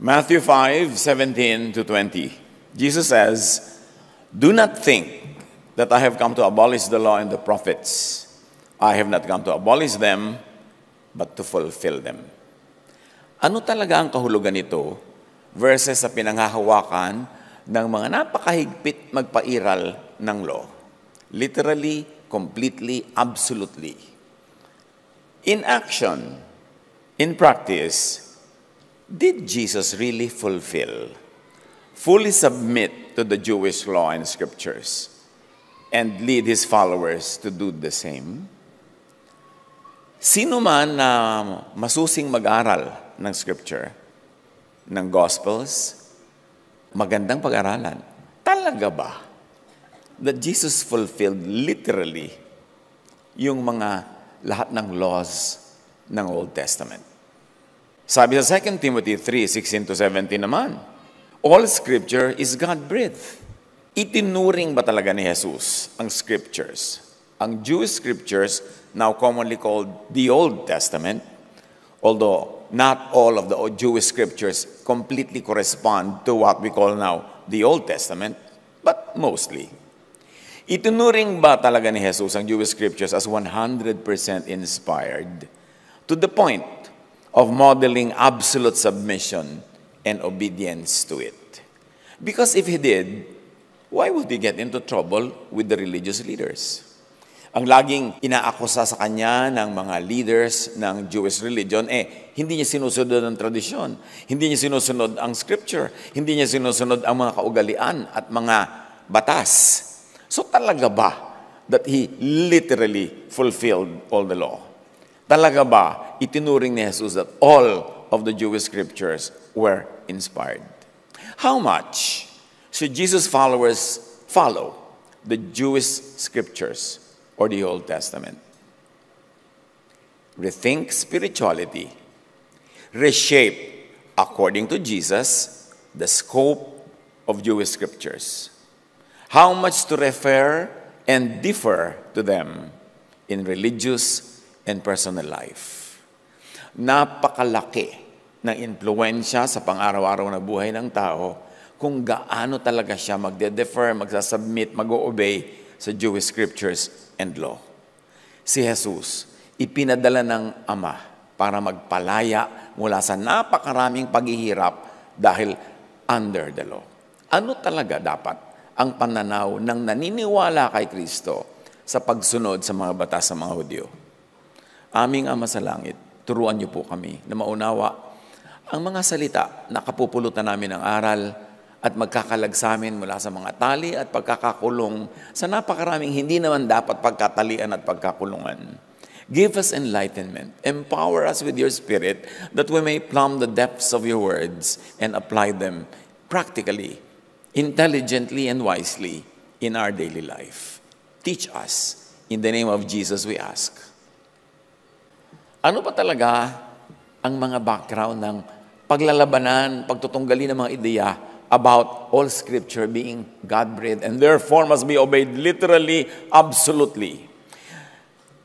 Matthew 5 17 to 20. Jesus says, Do not think that I have come to abolish the law and the prophets. I have not come to abolish them, but to fulfill them. Ano talaga ang kahulugan nito versus sa pinanghahawakan ng mga napakahigpit magpairal ng law? Literally, completely, absolutely. In action, in practice, did Jesus really fulfill, fully submit to the Jewish law and scriptures, and lead his followers to do the same? Sino man na masusing mag-aral ng scripture, ng gospels, magandang pag-aralan, talaga ba that Jesus fulfilled literally yung mga lahat ng laws ng Old Testament? Sabi sa 2 Timothy 3:16 to 17 naman, all scripture is God-breathed. Itinuring ba talaga ni Jesus ang scriptures? Ang Jewish scriptures, now commonly called the Old Testament, although not all of the Jewish scriptures completely correspond to what we call now the Old Testament, but mostly. Itinuring ba talaga ni Jesus ang Jewish scriptures as 100% inspired to the point of modeling absolute submission and obedience to it. Because if he did, why would he get into trouble with the religious leaders? Ang laging inaakusa sa kanya ng mga leaders ng Jewish religion, eh, hindi niya sinusunod ang tradisyon, hindi niya sinusunod ang scripture, hindi niya sinusunod ang mga kaugalian at mga batas. So talaga ba that he literally fulfilled all the law? Talaga ba itinuring ni Jesus that all of the Jewish scriptures were inspired? How much should Jesus' followers follow the Jewish scriptures or the Old Testament? Rethink spirituality. Reshape, according to Jesus, the scope of Jewish scriptures. How much to refer and differ to them in religious and personal life. Napakalaki ng impluensya sa pang-araw-araw na buhay ng tao kung gaano talaga siya magde-defer, magsasubmit, mag-obey sa Jewish scriptures and law. Si Jesus, ipinadala ng Ama para magpalaya mula sa napakaraming paghihirap dahil under the law. Ano talaga dapat ang pananaw ng naniniwala kay Kristo sa pagsunod sa mga batas ng mga Hudyo? Aming Ama sa Langit, turuan niyo po kami na maunawa ang mga salita na kapupulutan namin ng aral at magkakalagsamin mula sa mga tali at pagkakakulong sa napakaraming hindi naman dapat pagkatalian at pagkakulungan. Give us enlightenment. Empower us with your Spirit that we may plumb the depths of your words and apply them practically, intelligently, and wisely in our daily life. Teach us. In the name of Jesus, we ask. Ano pa talaga ang mga background ng paglalabanan, pagtutunggali ng mga ideya about all scripture being God-breathed and therefore must be obeyed literally, absolutely.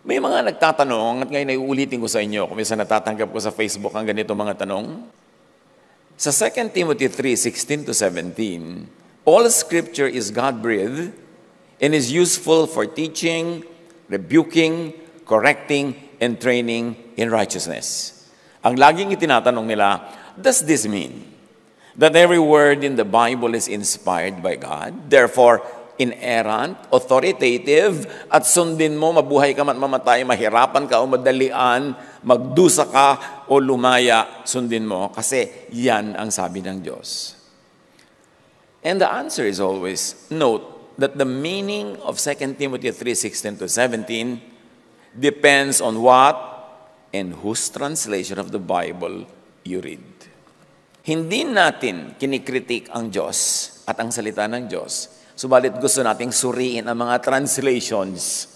May mga nagtatanong at ngayon ay uulitin ko sa inyo kung minsan natatanggap ko sa Facebook ang ganito mga tanong. Sa 2 Timothy 3:16 to 17, all scripture is God-breathed and is useful for teaching, rebuking, correcting, and training in righteousness. Ang laging itinatanong nila, does this mean that every word in the Bible is inspired by God? Therefore, inerrant, authoritative, at sundin mo, mabuhay ka man mamatay, mahirapan ka o madalian, magdusa ka o lumaya, sundin mo. Kasi yan ang sabi ng Diyos. And the answer is always, note that the meaning of 2 Timothy 3, 16 to 17 depends on what? and whose translation of the Bible you read. Hindi natin kinikritik ang Diyos at ang salita ng Diyos, subalit gusto nating suriin ang mga translations.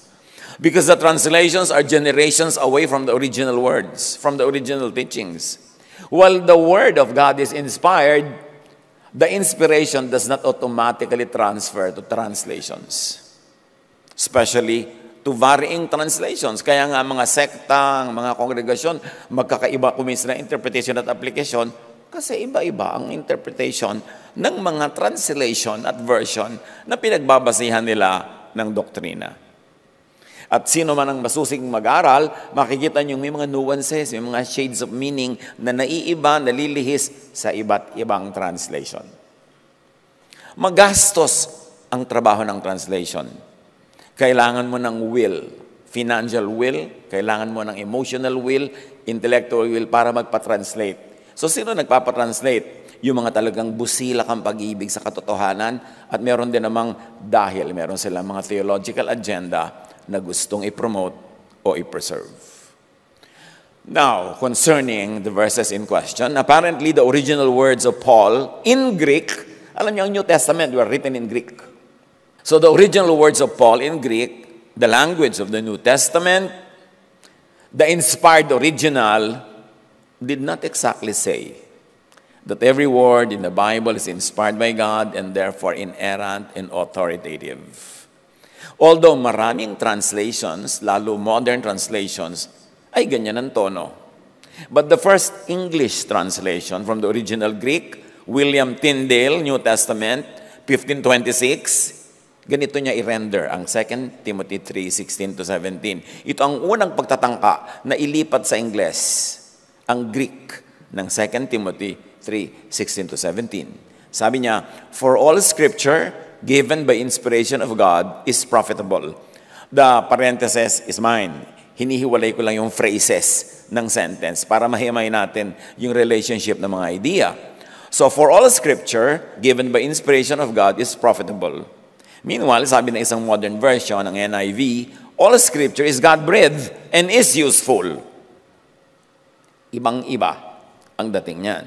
Because the translations are generations away from the original words, from the original teachings. While the Word of God is inspired, the inspiration does not automatically transfer to translations, especially to varying translations. Kaya nga mga sekta, mga kongregasyon, magkakaiba kumis na interpretation at application kasi iba-iba ang interpretation ng mga translation at version na pinagbabasihan nila ng doktrina. At sino man ang masusing mag-aral, makikita niyo may mga nuances, may mga shades of meaning na naiiba, nalilihis sa iba't ibang translation. Magastos ang trabaho ng translation. Kailangan mo ng will, financial will, kailangan mo ng emotional will, intellectual will para magpa-translate. So sino nagpapa-translate? Yung mga talagang busila kang pag-ibig sa katotohanan at meron din namang dahil meron silang mga theological agenda na gustong i-promote o i-preserve. Now, concerning the verses in question, apparently the original words of Paul in Greek, alam niyo ang New Testament were written in Greek. So the original words of Paul in Greek, the language of the New Testament, the inspired original did not exactly say that every word in the Bible is inspired by God and therefore inerrant and authoritative. Although maraming translations, lalo modern translations, ay ganyan ang tono. But the first English translation from the original Greek, William Tyndale, New Testament, 1526, Ganito niya i-render ang 2 Timothy 3:16 to 17. Ito ang unang pagtatangka na ilipat sa Ingles ang Greek ng 2 Timothy 3:16 to 17. Sabi niya, "For all scripture given by inspiration of God is profitable." The parenthesis is mine. Hinihiwalay ko lang yung phrases ng sentence para mahimay natin yung relationship ng mga idea. So, for all scripture given by inspiration of God is profitable Meanwhile, sabi ng isang modern version ng NIV, all scripture is God-breathed and is useful. Ibang-iba ang dating niyan.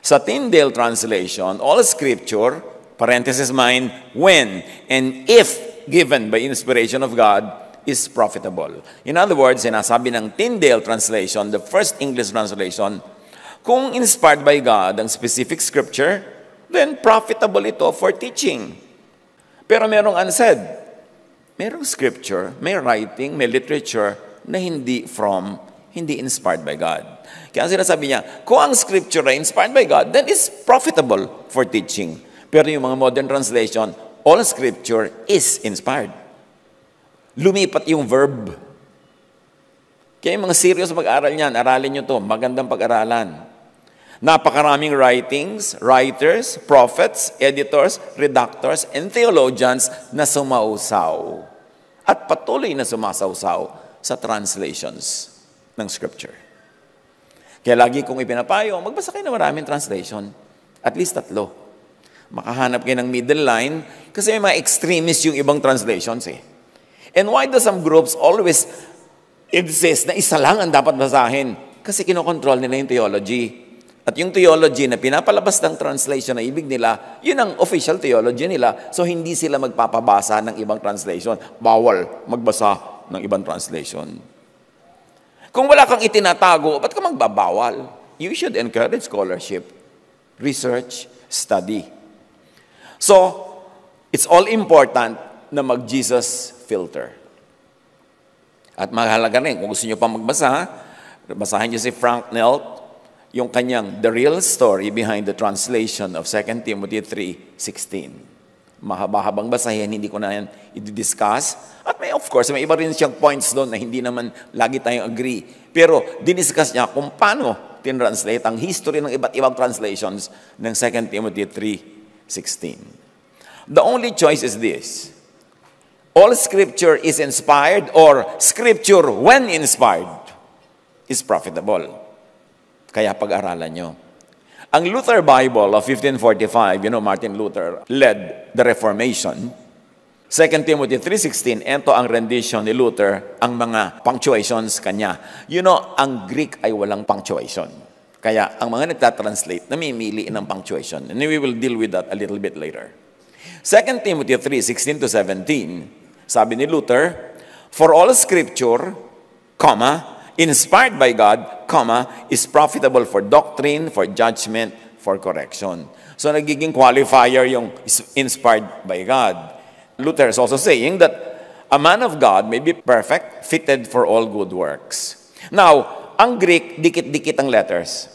Sa Tyndale translation, all scripture, parenthesis mine, when and if given by inspiration of God, is profitable. In other words, sinasabi ng Tyndale translation, the first English translation, kung inspired by God ang specific scripture, then profitable ito for teaching pero merong unsaid. Merong scripture, may writing, may literature na hindi from, hindi inspired by God. Kaya sinasabi niya, kung ang scripture ay inspired by God, then it's profitable for teaching. Pero yung mga modern translation, all scripture is inspired. Lumipat yung verb. Kaya yung mga serious mag-aral niyan, aralin niyo to, magandang pag-aralan. Napakaraming writings, writers, prophets, editors, redactors, and theologians na sumausaw at patuloy na sumasausaw sa translations ng Scripture. Kaya lagi kong ipinapayo, magbasa kayo ng maraming translation. At least tatlo. Makahanap kayo ng middle line kasi may mga extremist yung ibang translations eh. And why do some groups always insist na isa lang ang dapat basahin? Kasi kinokontrol nila yung theology. At yung theology na pinapalabas ng translation na ibig nila, yun ang official theology nila. So hindi sila magpapabasa ng ibang translation. Bawal magbasa ng ibang translation. Kung wala kang itinatago, ba't ka magbabawal? You should encourage scholarship, research, study. So, it's all important na mag-Jesus filter. At mahalaga rin, kung gusto nyo pa magbasa, basahin nyo si Frank Nelt, yung kanyang the real story behind the translation of 2 Timothy 3:16. Mahaba-habang basahin, hindi ko na yan i-discuss. At may, of course, may iba rin siyang points doon na hindi naman lagi tayong agree. Pero diniscuss niya kung paano tinranslate ang history ng iba't ibang translations ng 2 Timothy 3:16. The only choice is this. All scripture is inspired or scripture when inspired is profitable. Kaya pag-aralan nyo. Ang Luther Bible of 1545, you know, Martin Luther led the Reformation. 2 Timothy 3.16, ito ang rendition ni Luther, ang mga punctuations kanya. You know, ang Greek ay walang punctuation. Kaya ang mga nagtatranslate, namimili ng punctuation. And we will deal with that a little bit later. 2 Timothy 3.16 to 17, sabi ni Luther, For all scripture, comma, inspired by God, comma, is profitable for doctrine, for judgment, for correction. So nagiging qualifier yung inspired by God. Luther is also saying that a man of God may be perfect, fitted for all good works. Now, ang Greek, dikit-dikit ang letters.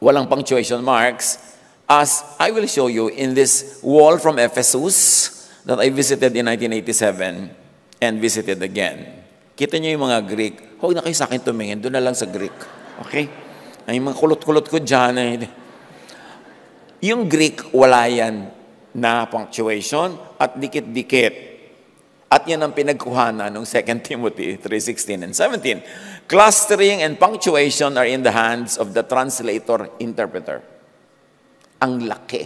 Walang punctuation marks. As I will show you in this wall from Ephesus that I visited in 1987 and visited again. Kita niyo yung mga Greek, huwag na kayo sa akin tumingin, doon na lang sa Greek. Okay? Ay, mga kulot-kulot ko dyan. Eh. Yung Greek, wala yan na punctuation at dikit-dikit. At yan ang pinagkuhanan ng 2 Timothy 3.16 and 17. Clustering and punctuation are in the hands of the translator-interpreter. Ang laki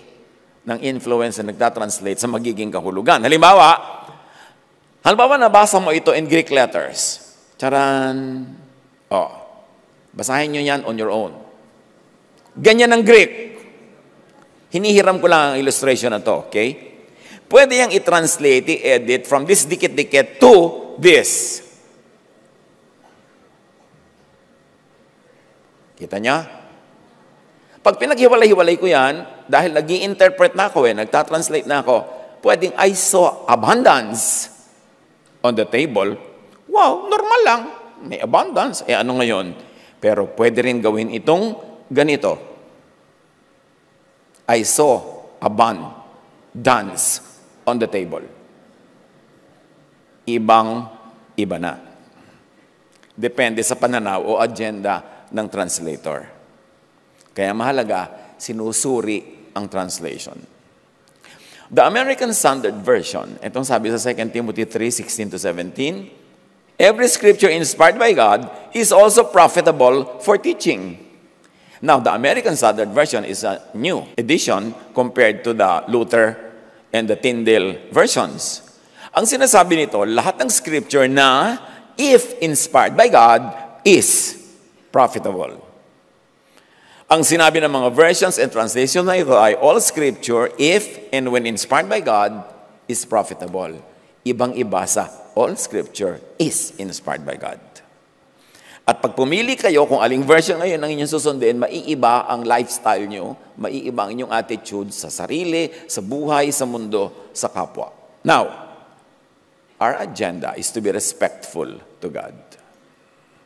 ng influence na nagtatranslate sa magiging kahulugan. Halimbawa, Halimbawa, nabasa mo ito in Greek letters. Charan! Oh, basahin nyo yan on your own. Ganyan ang Greek. Hinihiram ko lang ang illustration na to, okay? Pwede yung i-translate, i-edit from this dikit-dikit to this. Kita niya? Pag pinaghiwalay-hiwalay ko yan, dahil nag interpret na ako eh, nagtatranslate na ako, pwedeng I saw abundance on the table, wow, normal lang. May abundance. Eh ano ngayon? Pero pwede rin gawin itong ganito. I saw a bun dance on the table. Ibang iba na. Depende sa pananaw o agenda ng translator. Kaya mahalaga, sinusuri ang translation. The American Standard Version, itong sabi sa 2 Timothy 3:16 to 17, every scripture inspired by God is also profitable for teaching. Now, the American Standard Version is a new edition compared to the Luther and the Tyndale versions. Ang sinasabi nito, lahat ng scripture na if inspired by God is profitable. Ang sinabi ng mga versions and translations na ito ay all scripture if and when inspired by God is profitable. ibang ibasa, all scripture is inspired by God. At pag pumili kayo kung aling version ngayon ang inyong susundin, maiiba ang lifestyle nyo, maiiba ang inyong attitude sa sarili, sa buhay, sa mundo, sa kapwa. Now, our agenda is to be respectful to God.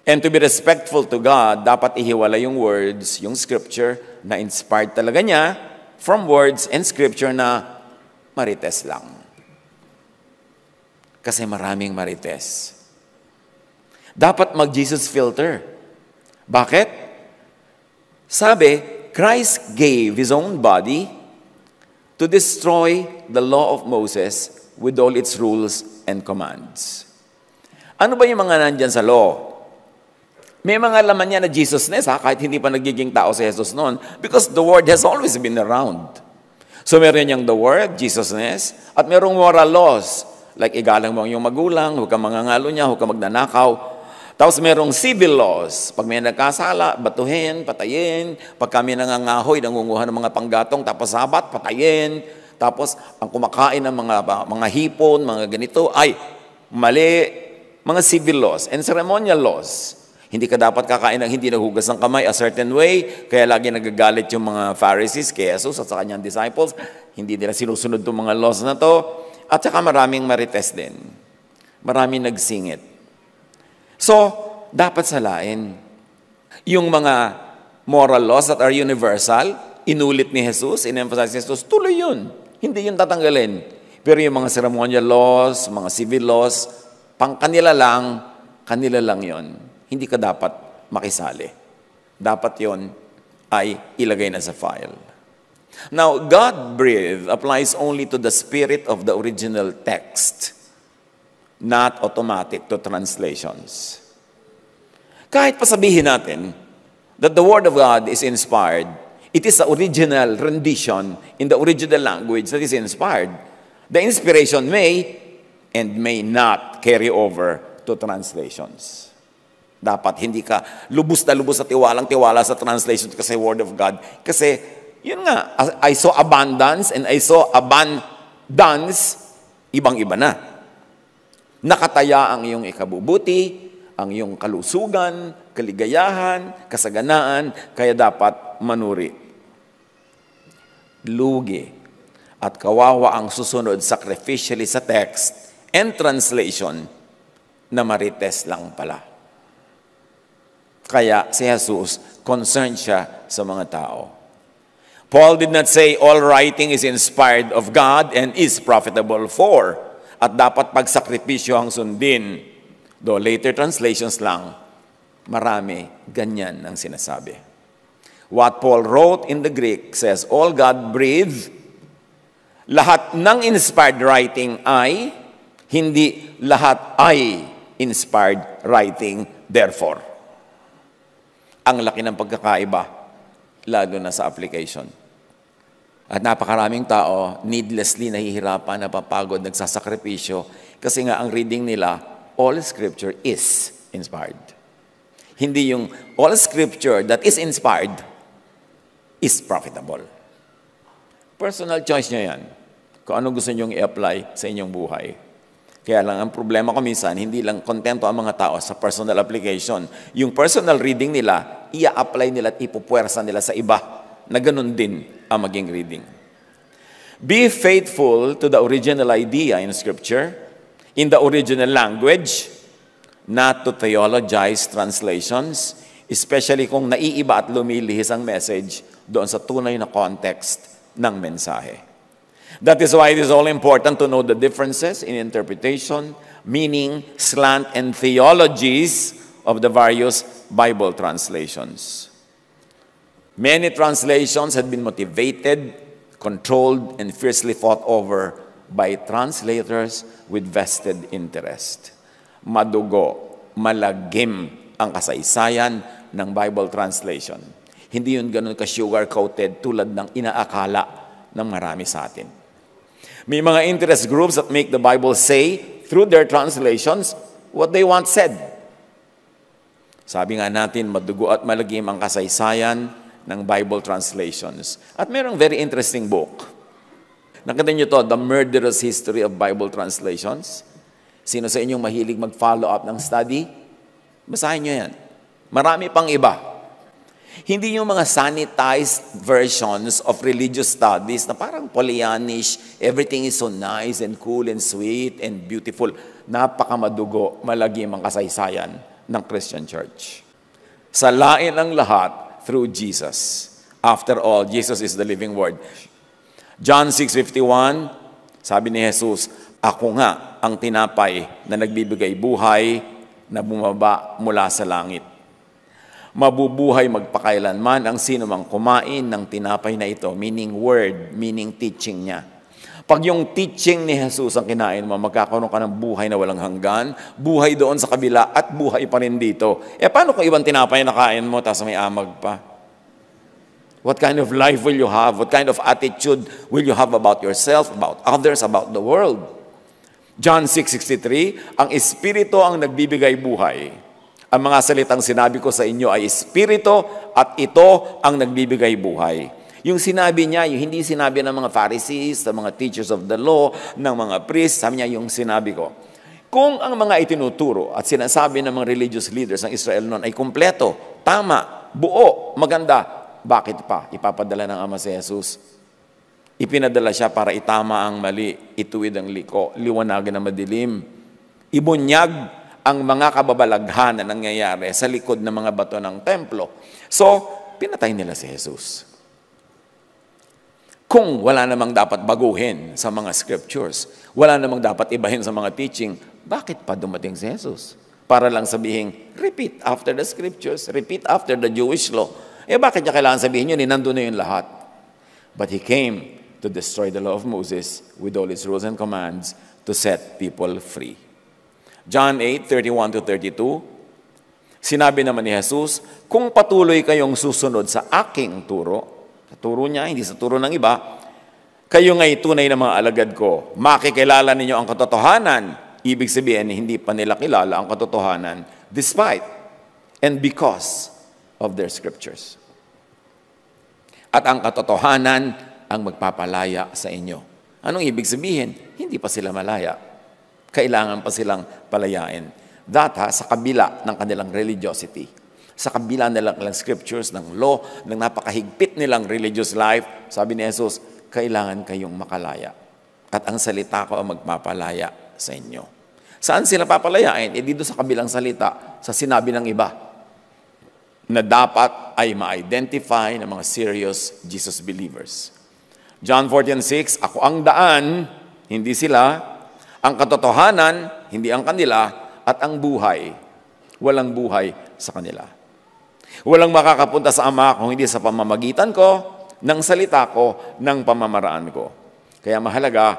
And to be respectful to God, dapat ihiwala yung words, yung scripture na inspired talaga niya from words and scripture na marites lang. Kasi maraming marites. Dapat mag-Jesus filter. Bakit? Sabi, Christ gave His own body to destroy the law of Moses with all its rules and commands. Ano ba yung mga nandyan sa law? May mga laman niya na Jesusness, ha? kahit hindi pa nagiging tao si Jesus noon, because the Word has always been around. So meron niyang the Word, Jesusness, at merong moral laws, like igalang mo ang iyong magulang, huwag kang mangangalo niya, huwag kang magnanakaw. Tapos merong civil laws, pag may nagkasala, batuhin, patayin, pag kami nangangahoy, nangunguha ng mga panggatong, tapos sabat, patayin, tapos ang kumakain ng mga, mga hipon, mga ganito, ay, mali, mga civil laws and ceremonial laws. Hindi ka dapat kakain ng hindi naghugas ng kamay a certain way, kaya lagi nagagalit yung mga Pharisees kay Jesus at sa kanyang disciples. Hindi nila sinusunod itong mga laws na to. At saka maraming marites din. Maraming nagsingit. So, dapat salain. Yung mga moral laws that are universal, inulit ni Jesus, in-emphasize ni Jesus, tuloy yun. Hindi yun tatanggalin. Pero yung mga ceremonial laws, mga civil laws, pang kanila lang, kanila lang yon hindi ka dapat makisali. Dapat yon ay ilagay na sa file. Now, God breathe applies only to the spirit of the original text, not automatic to translations. Kahit pasabihin natin that the Word of God is inspired, it is the original rendition in the original language that is inspired. The inspiration may and may not carry over to translations. Dapat hindi ka lubos na lubos sa tiwalang tiwala sa translation kasi Word of God. Kasi, yun nga, I saw abundance and I saw abundance, ibang-iba na. Nakataya ang iyong ikabubuti, ang iyong kalusugan, kaligayahan, kasaganaan, kaya dapat manuri. Lugi at kawawa ang susunod sacrificially sa text and translation na marites lang pala. Kaya si Jesus, concerned siya sa mga tao. Paul did not say all writing is inspired of God and is profitable for at dapat pagsakripisyo ang sundin. Though later translations lang, marami ganyan ang sinasabi. What Paul wrote in the Greek says, all God-breathed, lahat ng inspired writing ay, hindi lahat ay inspired writing, therefore. Ang laki ng pagkakaiba, lalo na sa application. At napakaraming tao, needlessly nahihirapan, napapagod, nagsasakripisyo, kasi nga ang reading nila, all scripture is inspired. Hindi yung all scripture that is inspired is profitable. Personal choice nyo yan. Kung ano gusto nyong i-apply sa inyong buhay. Kaya lang, ang problema ko minsan, hindi lang kontento ang mga tao sa personal application. Yung personal reading nila, ia-apply nila at ipupuwersa nila sa iba na ganun din ang maging reading. Be faithful to the original idea in Scripture, in the original language, not to theologize translations, especially kung naiiba at lumilihis ang message doon sa tunay na context ng mensahe. That is why it is all important to know the differences in interpretation, meaning, slant, and theologies of the various Bible translations. Many translations had been motivated, controlled, and fiercely fought over by translators with vested interest. Madugo, malagim ang kasaysayan ng Bible translation. Hindi yun ganun ka-sugar-coated tulad ng inaakala ng marami sa atin. May mga interest groups that make the Bible say, through their translations, what they want said. Sabi nga natin, madugo at malagim ang kasaysayan ng Bible translations. At merong very interesting book. Nakita niyo to, The Murderous History of Bible Translations. Sino sa inyong mahilig mag-follow up ng study? Basahin niyo yan. Marami pang iba. Hindi yung mga sanitized versions of religious studies na parang Pollyannish, everything is so nice and cool and sweet and beautiful. Napakamadugo, malagim ang kasaysayan ng Christian Church. Salain ang lahat through Jesus. After all, Jesus is the living Word. John 6.51, sabi ni Jesus, Ako nga ang tinapay na nagbibigay buhay na bumaba mula sa langit mabubuhay magpakailanman ang sinumang kumain ng tinapay na ito, meaning word, meaning teaching niya. Pag yung teaching ni Jesus ang kinain mo, magkakaroon ka ng buhay na walang hanggan, buhay doon sa kabila at buhay pa rin dito. Eh paano kung ibang tinapay na kain mo tapos may amag pa? What kind of life will you have? What kind of attitude will you have about yourself, about others, about the world? John 6.63, ang Espiritu ang nagbibigay buhay. Ang mga salitang sinabi ko sa inyo ay espirito at ito ang nagbibigay buhay. Yung sinabi niya, yung hindi sinabi ng mga Pharisees, ng mga teachers of the law, ng mga priests, sabi niya yung sinabi ko. Kung ang mga itinuturo at sinasabi ng mga religious leaders ng Israel noon ay kumpleto, tama, buo, maganda, bakit pa ipapadala ng Ama si Jesus? Ipinadala siya para itama ang mali, ituwid ang liko, liwanagin ang madilim, ibunyag ang mga kababalaghan na nangyayari sa likod ng mga bato ng templo. So, pinatay nila si Jesus. Kung wala namang dapat baguhin sa mga scriptures, wala namang dapat ibahin sa mga teaching, bakit pa dumating si Jesus? Para lang sabihin, repeat after the scriptures, repeat after the Jewish law. Eh bakit niya kailangan sabihin yun? Eh, nandun na yun lahat. But he came to destroy the law of Moses with all its rules and commands to set people free. John 8:31 to 32, Sinabi naman ni Jesus, kung patuloy kayong susunod sa aking turo, sa turo niya, hindi sa turo ng iba, kayo nga'y tunay na mga alagad ko. Makikilala ninyo ang katotohanan. Ibig sabihin, hindi pa nila kilala ang katotohanan despite and because of their scriptures. At ang katotohanan ang magpapalaya sa inyo. Anong ibig sabihin? Hindi pa sila malaya kailangan pa silang palayain. Data sa kabila ng kanilang religiosity, sa kabila nilang scriptures, ng law, ng napakahigpit nilang religious life, sabi ni Jesus, kailangan kayong makalaya. At ang salita ko ang magpapalaya sa inyo. Saan sila papalayain? E dito sa kabilang salita, sa sinabi ng iba, na dapat ay ma-identify ng mga serious Jesus believers. John 14:6, Ako ang daan, hindi sila, ang katotohanan, hindi ang kanila, at ang buhay, walang buhay sa kanila. Walang makakapunta sa Ama kung hindi sa pamamagitan ko, ng salita ko, ng pamamaraan ko. Kaya mahalaga,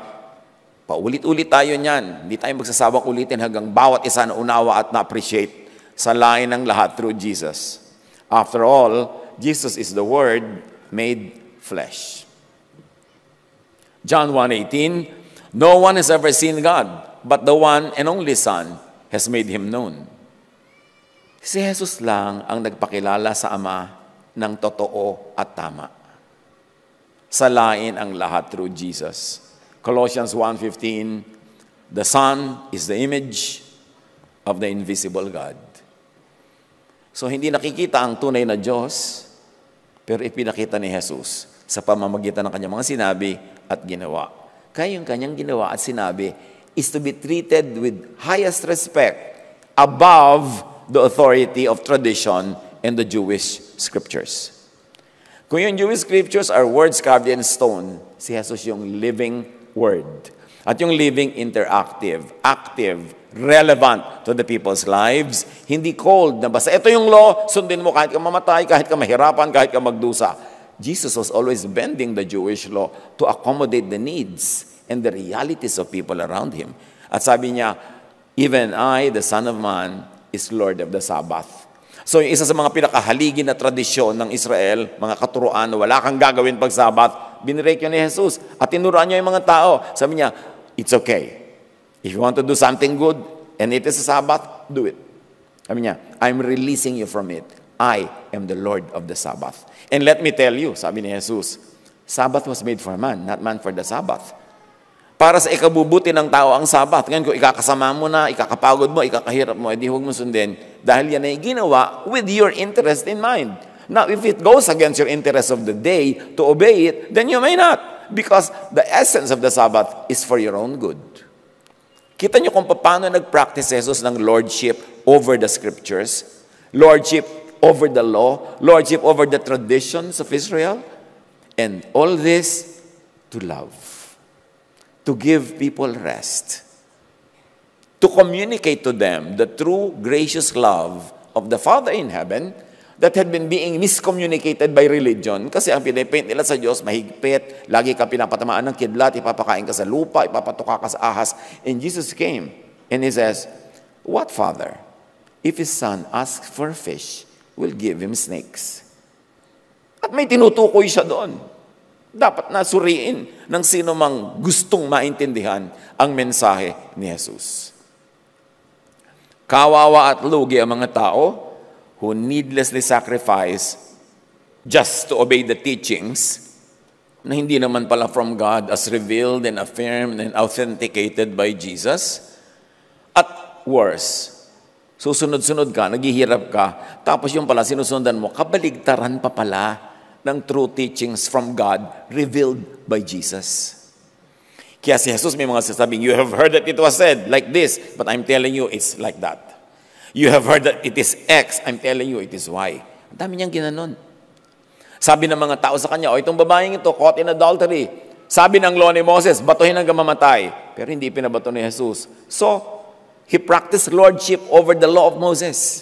paulit-ulit tayo niyan. Hindi tayo magsasawang ulitin hanggang bawat isa na unawa at na-appreciate sa lain ng lahat through Jesus. After all, Jesus is the Word made flesh. John 1.18, No one has ever seen God, but the one and only Son has made Him known. Si Jesus lang ang nagpakilala sa Ama ng totoo at tama. Salain ang lahat through Jesus. Colossians 1.15, The Son is the image of the invisible God. So hindi nakikita ang tunay na Diyos, pero ipinakita ni Jesus sa pamamagitan ng kanyang mga sinabi at ginawa kayong kanyang ginawa at sinabi is to be treated with highest respect above the authority of tradition and the Jewish scriptures. Kung yung Jewish scriptures are words carved in stone, si Jesus yung living word. At yung living interactive, active, relevant to the people's lives. Hindi cold na basta ito yung law, sundin mo kahit ka mamatay, kahit ka mahirapan, kahit ka magdusa. Jesus was always bending the Jewish law to accommodate the needs and the realities of people around him. At sabi niya, even I, the Son of Man, is Lord of the Sabbath. So yung isa sa mga pinakahaligi na tradisyon ng Israel, mga katuruan, wala kang gagawin pag Sabbath, binirake yun ni Jesus. At tinuruan niya yung mga tao. Sabi niya, it's okay. If you want to do something good, and it is a Sabbath, do it. Sabi niya, I'm releasing you from it. I am the Lord of the Sabbath. And let me tell you, sabi ni Jesus, Sabbath was made for man, not man for the Sabbath. Para sa ikabubuti ng tao ang Sabbath. Ngayon, kung ikakasama mo na, ikakapagod mo, ikakahirap mo, edi huwag mo sundin. Dahil yan ay ginawa with your interest in mind. Now, if it goes against your interest of the day to obey it, then you may not. Because the essence of the Sabbath is for your own good. Kita niyo kung paano nag-practice Jesus ng lordship over the scriptures. Lordship over the law, lordship over the traditions of Israel, and all this to love, to give people rest, to communicate to them the true gracious love of the Father in heaven that had been being miscommunicated by religion kasi ang pinipaint nila sa Diyos mahigpit, lagi ka pinapatamaan ng kidlat, ipapakain ka sa lupa, ipapatuka ka sa ahas. And Jesus came and He says, What father, if his son asks for fish, will give him snakes. At may tinutukoy siya doon. Dapat nasuriin ng sino mang gustong maintindihan ang mensahe ni Jesus. Kawawa at lugi ang mga tao who needlessly sacrifice just to obey the teachings na hindi naman pala from God as revealed and affirmed and authenticated by Jesus. At worse, Susunod-sunod ka, naghihirap ka, tapos yung pala sinusundan mo, kabaligtaran pa pala ng true teachings from God revealed by Jesus. Kaya si Jesus may mga sasabing, you have heard that it was said like this, but I'm telling you it's like that. You have heard that it is X, I'm telling you it is Y. Ang dami niyang ginanon. Sabi ng mga tao sa kanya, o itong babaeng ito, caught in adultery. Sabi ng law ni Moses, batuhin hanggang mamatay. Pero hindi pinabato ni Jesus. So, He practiced lordship over the law of Moses.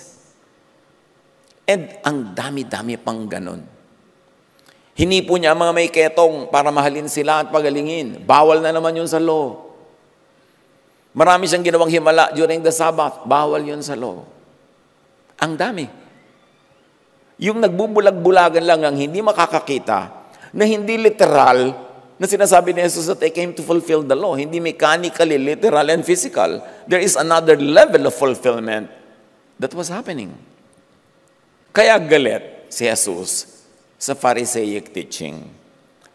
And ang dami-dami pang ganun. Hinipo niya ang mga may ketong para mahalin sila at pagalingin. Bawal na naman yun sa law. Marami siyang ginawang himala during the Sabbath. Bawal yun sa law. Ang dami. Yung nagbubulag-bulagan lang ang hindi makakakita na hindi literal na sinasabi ni Jesus that I came to fulfill the law. Hindi mechanically, literal, and physical. There is another level of fulfillment that was happening. Kaya galit si Jesus sa Pharisaic teaching.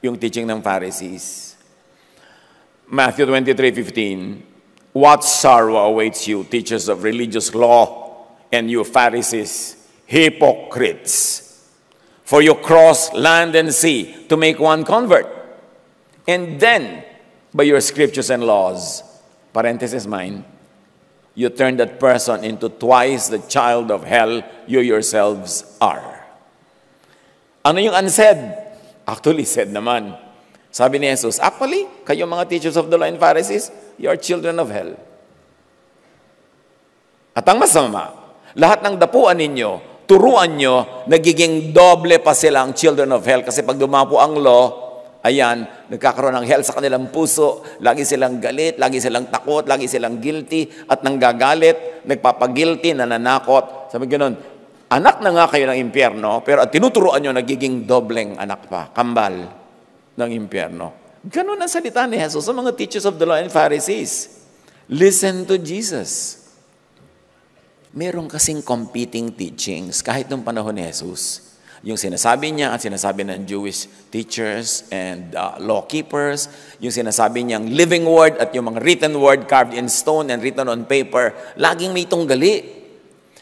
Yung teaching ng Pharisees. Matthew 23:15 What sorrow awaits you, teachers of religious law, and you Pharisees, hypocrites! For you cross land and sea to make one convert and then by your scriptures and laws, parenthesis mine, you turn that person into twice the child of hell you yourselves are. Ano yung unsaid? Actually, said naman. Sabi ni Jesus, actually, kayo mga teachers of the law and Pharisees, you are children of hell. At ang masama, lahat ng dapuan ninyo, turuan nyo, nagiging doble pa sila ang children of hell. Kasi pag dumapo ang law, ayan, nagkakaroon ng hell sa kanilang puso, lagi silang galit, lagi silang takot, lagi silang guilty, at nanggagalit, nagpapagilty, nananakot. Sabi ganun, anak na nga kayo ng impyerno, pero at tinuturoan nyo, nagiging dobleng anak pa, kambal ng impyerno. Ganun ang salita ni Jesus sa mga teachers of the law and Pharisees. Listen to Jesus. Meron kasing competing teachings kahit nung panahon ni Jesus. Yung sinasabi niya at sinasabi ng Jewish teachers and uh, law keepers, yung sinasabi niyang living word at yung mga written word carved in stone and written on paper, laging may tunggali.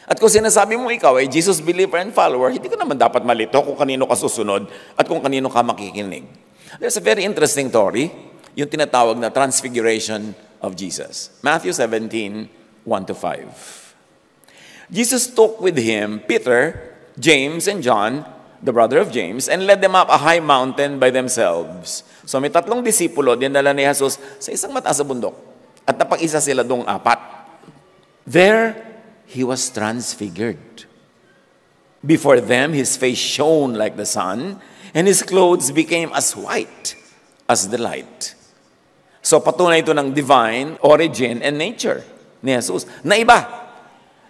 At kung sinasabi mo ikaw ay Jesus believer and follower, hindi ka naman dapat malito kung kanino ka susunod at kung kanino ka makikinig. There's a very interesting story, yung tinatawag na transfiguration of Jesus. Matthew 17, 1 to 5. Jesus took with him Peter James and John, the brother of James, and led them up a high mountain by themselves. So may tatlong disipulo, dinala ni Jesus sa isang mataas na bundok. At napag-isa sila dong apat. There, he was transfigured. Before them, his face shone like the sun, and his clothes became as white as the light. So patunay ito ng divine origin and nature ni Jesus. Na iba,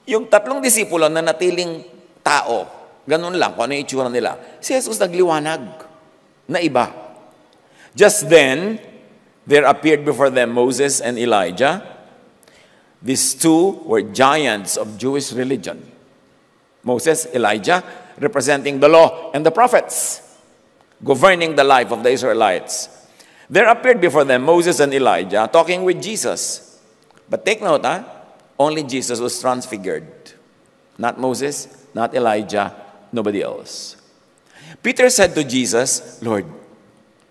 yung tatlong disipulo na natiling tao, Ganun lang kung ano yung itsura nila. Si Jesus nagliwanag na iba. Just then, there appeared before them Moses and Elijah. These two were giants of Jewish religion. Moses, Elijah, representing the law and the prophets, governing the life of the Israelites. There appeared before them Moses and Elijah talking with Jesus. But take note, huh? Ah, only Jesus was transfigured. Not Moses, not Elijah, nobody else. Peter said to Jesus, Lord,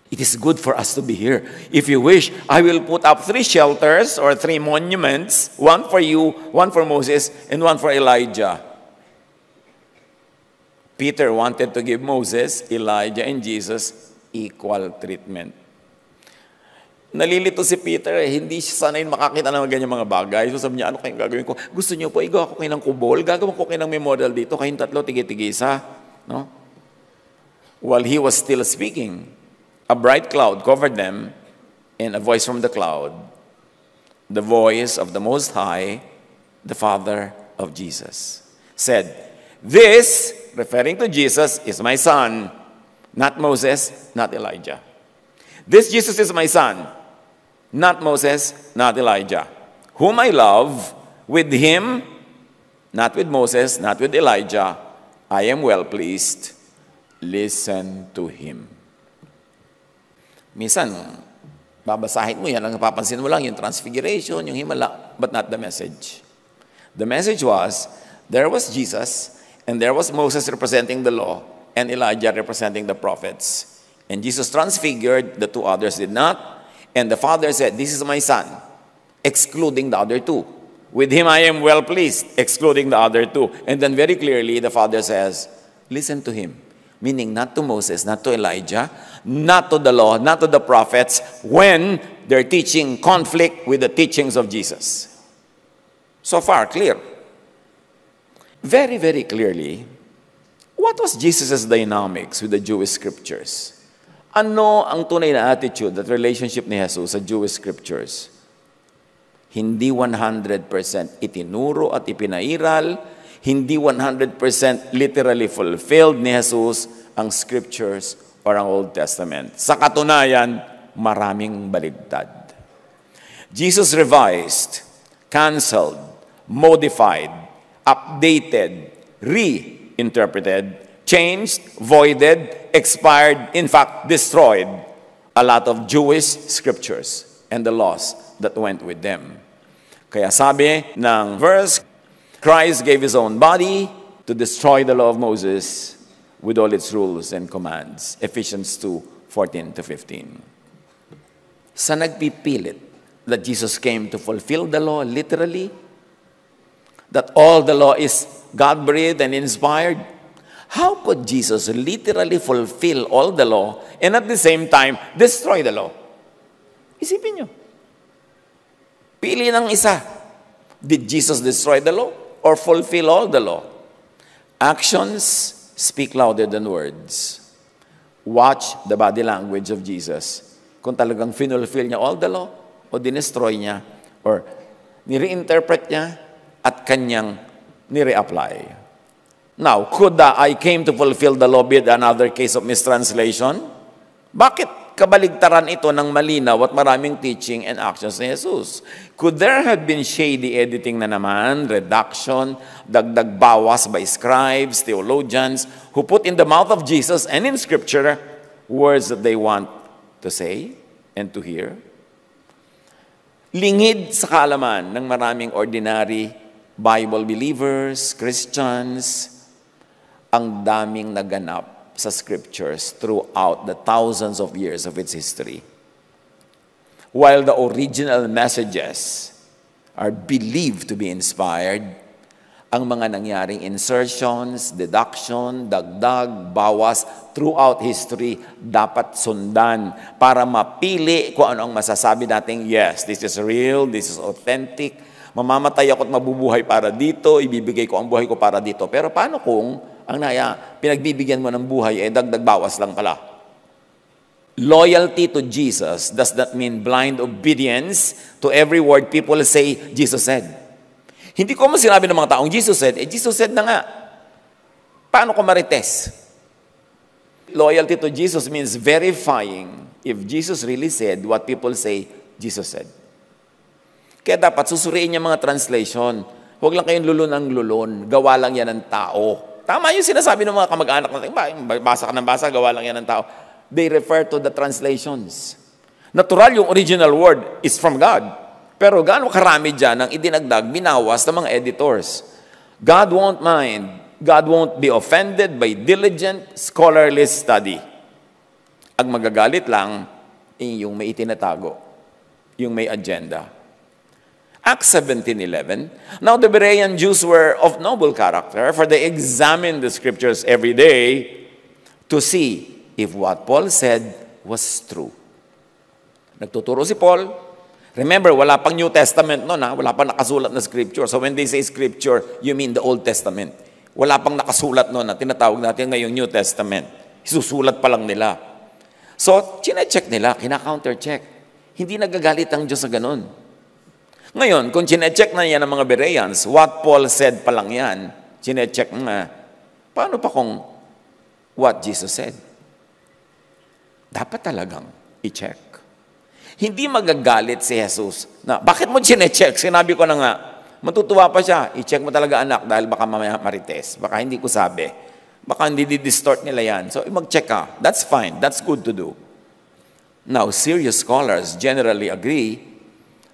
it is good for us to be here. If you wish, I will put up three shelters or three monuments one for you, one for Moses, and one for Elijah. Peter wanted to give Moses, Elijah, and Jesus equal treatment. Nalilito si Peter, eh, hindi siya sanay makakita ng ganyan mga bagay. So sabi niya, ano kayong gagawin ko? Gusto niyo po, igaw ako kayo ng kubol, gagawin ko kayo ng memorial dito, kayong tatlo, tigitigisa. No? While he was still speaking, a bright cloud covered them, and a voice from the cloud, the voice of the Most High, the Father of Jesus, said, This, referring to Jesus, is my son, not Moses, not Elijah. This Jesus is my son. not Moses, not Elijah. Whom I love, with him, not with Moses, not with Elijah, I am well pleased. Listen to him. Minsan, babasahin mo yan, ang napapansin mo lang, yung transfiguration, yung himala, but not the message. The message was, there was Jesus, and there was Moses representing the law, and Elijah representing the prophets. And Jesus transfigured, the two others did not, and the father said, This is my son, excluding the other two. With him I am well pleased, excluding the other two. And then very clearly the father says, Listen to him. Meaning, not to Moses, not to Elijah, not to the law, not to the prophets, when they're teaching conflict with the teachings of Jesus. So far, clear. Very, very clearly, what was Jesus' dynamics with the Jewish scriptures? Ano ang tunay na attitude that relationship ni Jesus sa Jewish scriptures? Hindi 100% itinuro at ipinairal, hindi 100% literally fulfilled ni Jesus ang scriptures or ang Old Testament. Sa katunayan, maraming baligtad. Jesus revised, canceled, modified, updated, reinterpreted, changed, voided, expired, in fact, destroyed a lot of Jewish scriptures and the laws that went with them. Kaya sabi ng verse, Christ gave His own body to destroy the law of Moses with all its rules and commands. Ephesians 2, 14 to 15. Sa nagpipilit that Jesus came to fulfill the law literally, that all the law is God-breathed and inspired, How could Jesus literally fulfill all the law and at the same time destroy the law? Isipin nyo. Pili ng isa. Did Jesus destroy the law or fulfill all the law? Actions speak louder than words. Watch the body language of Jesus. Kung talagang finulfill niya all the law o dinestroy niya or nireinterpret niya at kanyang nireapply. apply Now, could the, I came to fulfill the law be another case of mistranslation? Bakit kabaligtaran ito ng malinaw at maraming teaching and actions ni Jesus? Could there have been shady editing na naman, reduction, dagdag bawas by scribes, theologians, who put in the mouth of Jesus and in Scripture words that they want to say and to hear? Lingid sa kalaman ng maraming ordinary Bible believers, Christians, ang daming naganap sa scriptures throughout the thousands of years of its history. While the original messages are believed to be inspired, ang mga nangyaring insertions, deduction, dagdag, bawas throughout history dapat sundan para mapili kung ano ang masasabi nating yes, this is real, this is authentic, mamamatay ako at mabubuhay para dito, ibibigay ko ang buhay ko para dito. Pero paano kung ang naya, pinagbibigyan mo ng buhay, eh dagdag bawas lang pala. Loyalty to Jesus, does that mean blind obedience to every word people say Jesus said? Hindi ko mo sinabi ng mga taong Jesus said, eh Jesus said na nga. Paano ko marites? Loyalty to Jesus means verifying if Jesus really said what people say Jesus said. Kaya dapat susuriin niya mga translation. Huwag lang kayong lulon ang lulon. Gawa lang yan ng tao. Tama yung sinasabi ng mga kamag-anak natin. Basa ka ng basa, gawa lang yan ng tao. They refer to the translations. Natural yung original word is from God. Pero gaano karami dyan ang idinagdag, binawas ng mga editors. God won't mind. God won't be offended by diligent scholarly study. Ang magagalit lang, yung may itinatago, yung may agenda. Acts 17:11 Now the Berean Jews were of noble character for they examined the scriptures every day to see if what Paul said was true. Nagtuturo si Paul. Remember, wala pang New Testament noon, ha? wala pang nakasulat na scripture. So when they say scripture, you mean the Old Testament. Wala pang nakasulat noon na tinatawag natin ngayong New Testament. Isusulat pa lang nila. So, chinecheck nila, kina-counter-check. Hindi nagagalit ang Diyos sa ganun. Ngayon, kung chinecheck na yan ng mga Bereans, what Paul said pa lang yan, chinecheck na, paano pa kung what Jesus said? Dapat talagang i-check. Hindi magagalit si Jesus na, bakit mo chinecheck? Sinabi ko na nga, matutuwa pa siya, i-check mo talaga anak dahil baka mamaya marites, baka hindi ko sabi, baka hindi di distort nila yan. So, mag-check ka. That's fine. That's good to do. Now, serious scholars generally agree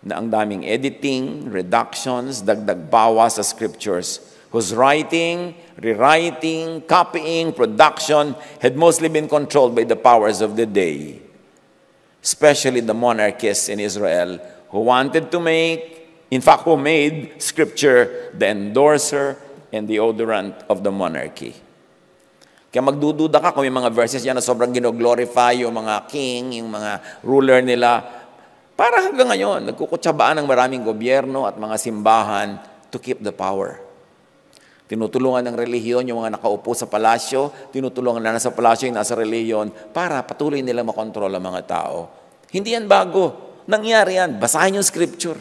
na ang daming editing, reductions, dagdag bawas sa scriptures, whose writing, rewriting, copying, production had mostly been controlled by the powers of the day, especially the monarchists in Israel who wanted to make, in fact, who made scripture the endorser and the odorant of the monarchy. Kaya magdududa ka kung may mga verses yan na sobrang ginoglorify yung mga king, yung mga ruler nila, para hanggang ngayon, nagkukutsabaan ng maraming gobyerno at mga simbahan to keep the power. Tinutulungan ng relihiyon yung mga nakaupo sa palasyo, tinutulungan na nasa palasyo yung nasa relihiyon para patuloy nila makontrol ang mga tao. Hindi yan bago. Nangyari yan. Basahin yung scripture.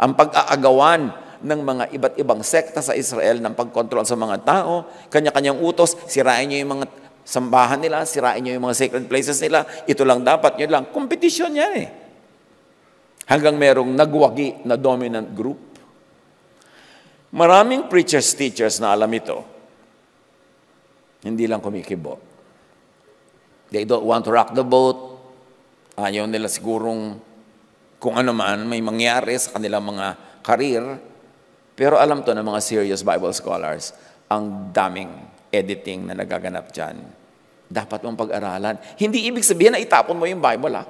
Ang pag-aagawan ng mga iba't ibang sekta sa Israel ng pagkontrol sa mga tao, kanya-kanyang utos, sirain niyo yung mga sambahan nila, sirain niyo yung mga sacred places nila, ito lang dapat, yun lang. Competition yan eh hanggang merong nagwagi na dominant group. Maraming preachers, teachers na alam ito, hindi lang kumikibo. They don't want to rock the boat. Ayaw nila sigurong kung ano man may mangyari sa kanilang mga karir. Pero alam to ng mga serious Bible scholars, ang daming editing na nagaganap dyan. Dapat mong pag-aralan. Hindi ibig sabihin na itapon mo yung Bible, ha? Ah.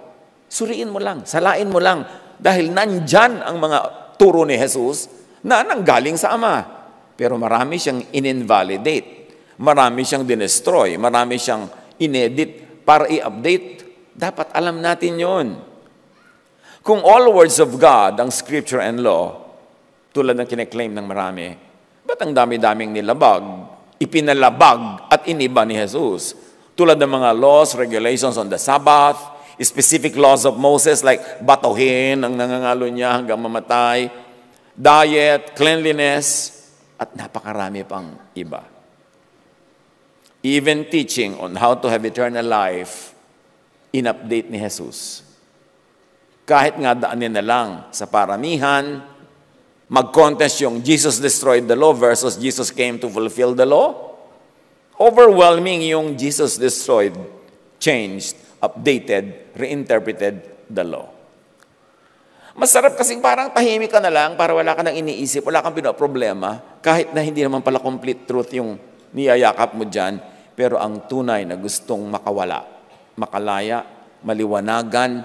Suriin mo lang, salain mo lang, dahil nandyan ang mga turo ni Jesus na nanggaling sa Ama. Pero marami siyang ininvalidate. Marami siyang dinestroy. Marami siyang inedit para i-update. Dapat alam natin yon. Kung all words of God ang scripture and law, tulad ng kine ng marami, ba't ang dami-daming nilabag, ipinalabag at iniba ni Jesus? Tulad ng mga laws, regulations on the Sabbath, specific laws of Moses like batuhin ang nangangalo niya hanggang mamatay, diet, cleanliness, at napakarami pang iba. Even teaching on how to have eternal life, in-update ni Jesus. Kahit nga daanin na lang sa paramihan, mag-contest yung Jesus destroyed the law versus Jesus came to fulfill the law. Overwhelming yung Jesus destroyed, changed updated, reinterpreted the law. Masarap kasing parang tahimik ka na lang para wala ka nang iniisip, wala kang problema, kahit na hindi naman pala complete truth yung niyayakap mo dyan, pero ang tunay na gustong makawala, makalaya, maliwanagan,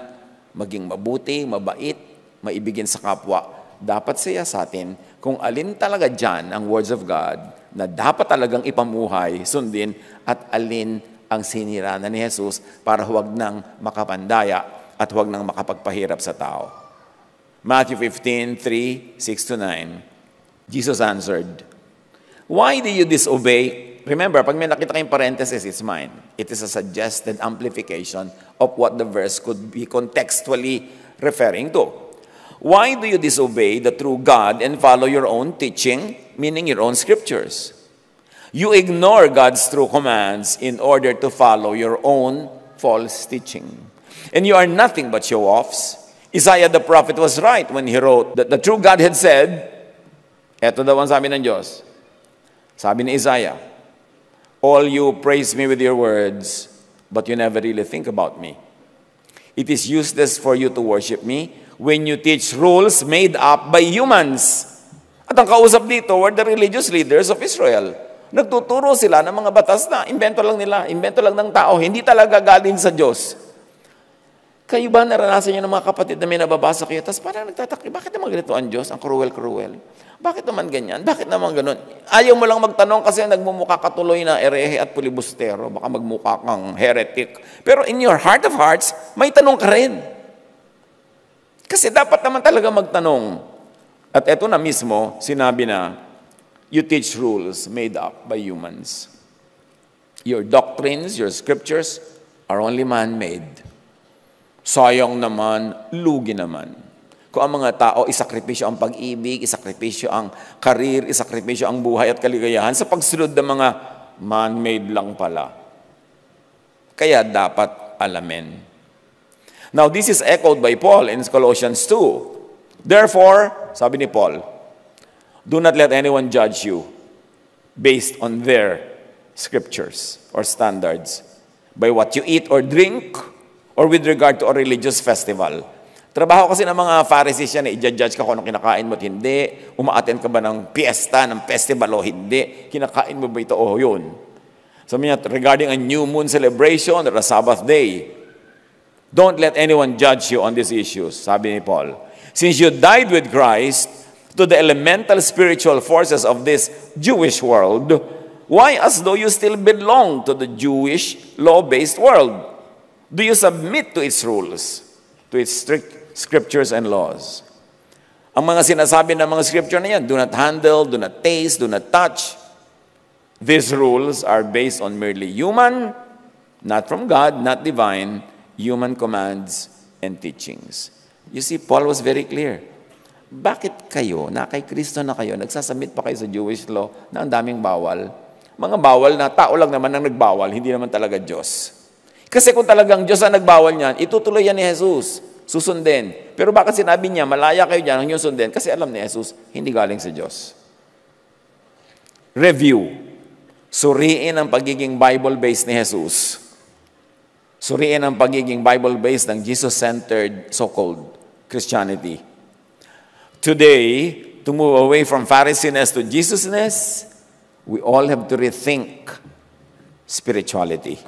maging mabuti, mabait, maibigin sa kapwa, dapat siya sa atin kung alin talaga dyan ang words of God na dapat talagang ipamuhay, sundin, at alin ang sinira na ni Jesus para huwag nang makapandaya at huwag nang makapagpahirap sa tao. Matthew 15:3, 3, 6-9 Jesus answered, Why do you disobey? Remember, pag may nakita kayong parenthesis, it's mine. It is a suggested amplification of what the verse could be contextually referring to. Why do you disobey the true God and follow your own teaching, meaning your own scriptures? You ignore God's true commands in order to follow your own false teaching. And you are nothing but show offs. Isaiah the prophet was right when he wrote that the true God had said, Eto daw ang sabi ng Diyos. Sabi ni Isaiah, All you praise me with your words, but you never really think about me. It is useless for you to worship me when you teach rules made up by humans. At ang kausap dito were the religious leaders of Israel. Nagtuturo sila ng mga batas na invento lang nila, invento lang ng tao, hindi talaga galing sa Diyos. Kayo ba naranasan niyo ng mga kapatid na may nababasa kayo? Tapos parang nagtataki, eh, bakit naman ganito ang Diyos? Ang cruel-cruel. Bakit naman ganyan? Bakit naman ganun? Ayaw mo lang magtanong kasi nagmumukha ka tuloy na erehe at pulibustero. Baka magmukha kang heretic. Pero in your heart of hearts, may tanong ka rin. Kasi dapat naman talaga magtanong. At eto na mismo, sinabi na, You teach rules made up by humans. Your doctrines, your scriptures are only man-made. Sayang naman, lugi naman. Kung ang mga tao, isakripisyo ang pag-ibig, isakripisyo ang karir, isakripisyo ang buhay at kaligayahan sa pagsunod ng mga man-made lang pala. Kaya dapat alamin. Now, this is echoed by Paul in Colossians 2. Therefore, sabi ni Paul, Do not let anyone judge you based on their scriptures or standards by what you eat or drink or with regard to a religious festival. Trabaho kasi ng mga Pharisees yan, eh. i-judge ka kung ano kinakain mo at hindi. Umaaten ka ba ng piyesta, ng festival o hindi. Kinakain mo ba ito o yun? So, niya, regarding a new moon celebration or a Sabbath day, don't let anyone judge you on these issues, sabi ni Paul. Since you died with Christ, to the elemental spiritual forces of this Jewish world, why as though you still belong to the Jewish law-based world? Do you submit to its rules, to its strict scriptures and laws? Ang mga sinasabi ng mga scripture na yan, do not handle, do not taste, do not touch. These rules are based on merely human, not from God, not divine, human commands and teachings. You see, Paul was very clear. bakit kayo, na kay Kristo na kayo, nagsasubmit pa kayo sa Jewish law na ang daming bawal? Mga bawal na tao lang naman ang nagbawal, hindi naman talaga Diyos. Kasi kung talagang Diyos ang nagbawal niyan, itutuloy yan ni Jesus. Susundin. Pero bakit sinabi niya, malaya kayo dyan, ang sundin? Kasi alam ni Jesus, hindi galing sa Diyos. Review. Suriin ang pagiging Bible-based ni Jesus. Suriin ang pagiging Bible-based ng Jesus-centered so-called Christianity today to move away from Pharisees to Jesusness, we all have to rethink spirituality.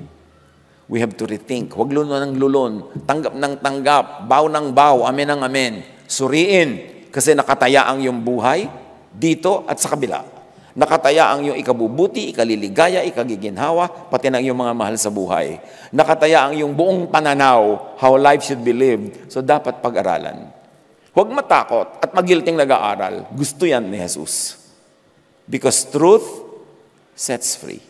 We have to rethink. Huwag lulon ng lulon. Tanggap ng tanggap. Bow ng bow. Amen ng amen. Suriin. Kasi nakataya ang iyong buhay dito at sa kabila. Nakataya ang iyong ikabubuti, ikaliligaya, ikagiginhawa, pati ng iyong mga mahal sa buhay. Nakataya ang iyong buong pananaw, how life should be lived. So dapat pag-aralan. Huwag matakot at magilting nag-aaral. Gusto yan ni Jesus. Because truth sets free.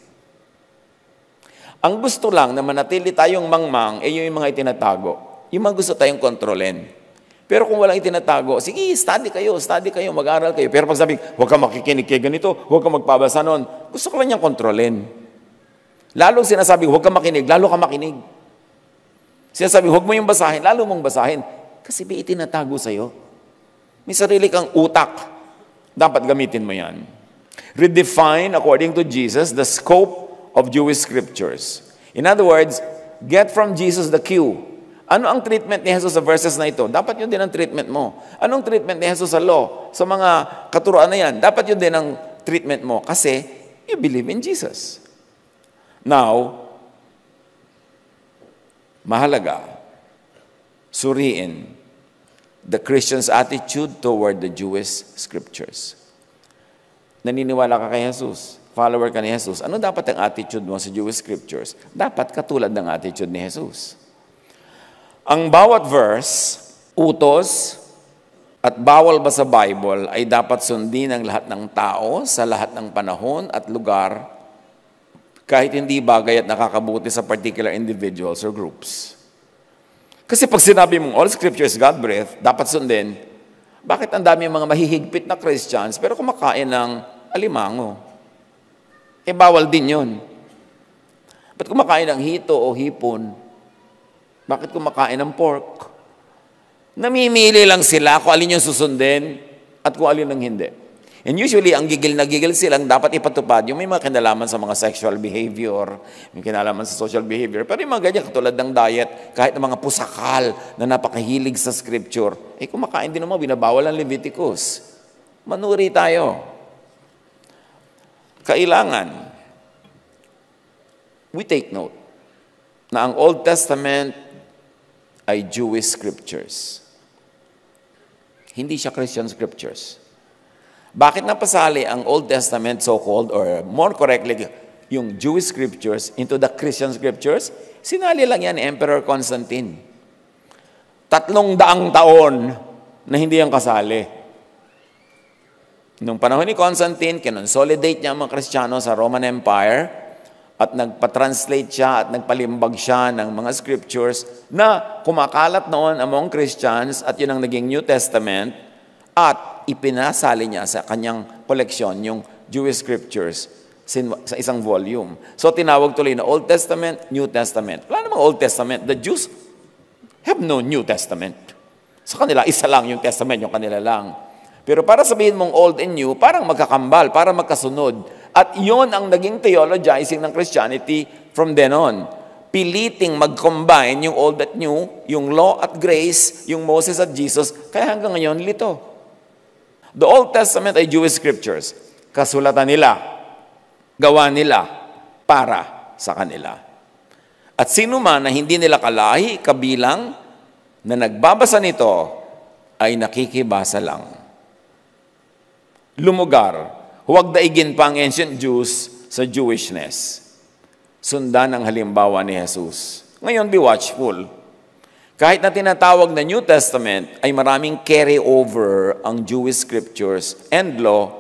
Ang gusto lang na manatili tayong mangmang, eh yung mga itinatago. Yung mga gusto tayong kontrolin. Pero kung walang itinatago, sige, study kayo, study kayo, mag-aral kayo. Pero pag sabi, huwag kang makikinig kay ganito, huwag kang magpabasa noon, gusto ko lang niyang kontrolin. Lalong sinasabi, huwag kang makinig, lalo ka makinig. Sinasabi, huwag mo yung basahin, lalo mong basahin. Kasi may itinatago sa'yo. May sarili kang utak. Dapat gamitin mo yan. Redefine, according to Jesus, the scope of Jewish scriptures. In other words, get from Jesus the cue. Ano ang treatment ni Jesus sa verses na ito? Dapat yun din ang treatment mo. Anong treatment ni Jesus sa law? Sa mga katuroan na yan, dapat yun din ang treatment mo. Kasi you believe in Jesus. Now, mahalaga, suriin the Christian's attitude toward the Jewish scriptures. Naniniwala ka kay Jesus, follower ka ni Jesus, ano dapat ang attitude mo sa Jewish scriptures? Dapat katulad ng attitude ni Jesus. Ang bawat verse, utos, at bawal ba sa Bible ay dapat sundin ng lahat ng tao sa lahat ng panahon at lugar kahit hindi bagay at nakakabuti sa particular individuals or groups. Kasi pag sinabi mong all scripture is God-breathed, dapat sundin, bakit ang dami mga mahihigpit na Christians pero kumakain ng alimango? Eh, bawal din yun. Ba't kumakain ng hito o hipon? Bakit kumakain ng pork? Namimili lang sila kung alin yung susundin at kung alin ang hindi. And usually, ang gigil na gigil silang dapat ipatupad. Yung may mga kinalaman sa mga sexual behavior, may kinalaman sa social behavior. Pero yung mga ganyan, katulad ng diet, kahit ng mga pusakal na napakahilig sa scripture, eh kumakain din naman, binabawal ang Leviticus. Manuri tayo. Kailangan, we take note na ang Old Testament ay Jewish scriptures. Hindi siya Christian scriptures. Bakit napasali ang Old Testament so-called or more correctly yung Jewish scriptures into the Christian scriptures? Sinali lang yan Emperor Constantine. Tatlong daang taon na hindi yan kasali. Nung panahon ni Constantine, kinonsolidate niya ang mga Kristiyano sa Roman Empire at nagpa-translate siya at nagpalimbag siya ng mga scriptures na kumakalat noon among Christians at yun ang naging New Testament – at ipinasali niya sa kanyang koleksyon yung Jewish scriptures sa isang volume. So tinawag tuloy na Old Testament, New Testament. Wala namang Old Testament. The Jews have no New Testament. Sa kanila, isa lang yung Testament, yung kanila lang. Pero para sabihin mong Old and New, parang magkakambal, para magkasunod. At yon ang naging theologizing ng Christianity from then on. Piliting mag-combine yung Old at New, yung Law at Grace, yung Moses at Jesus, kaya hanggang ngayon, lito. The Old Testament ay Jewish scriptures. Kasulatan nila, gawa nila para sa kanila. At sino man na hindi nila kalahi, kabilang, na nagbabasa nito, ay nakikibasa lang. Lumugar, huwag daigin pa ang ancient Jews sa Jewishness. Sundan ang halimbawa ni Jesus. Ngayon, be watchful kahit na tinatawag na New Testament, ay maraming carry over ang Jewish scriptures and law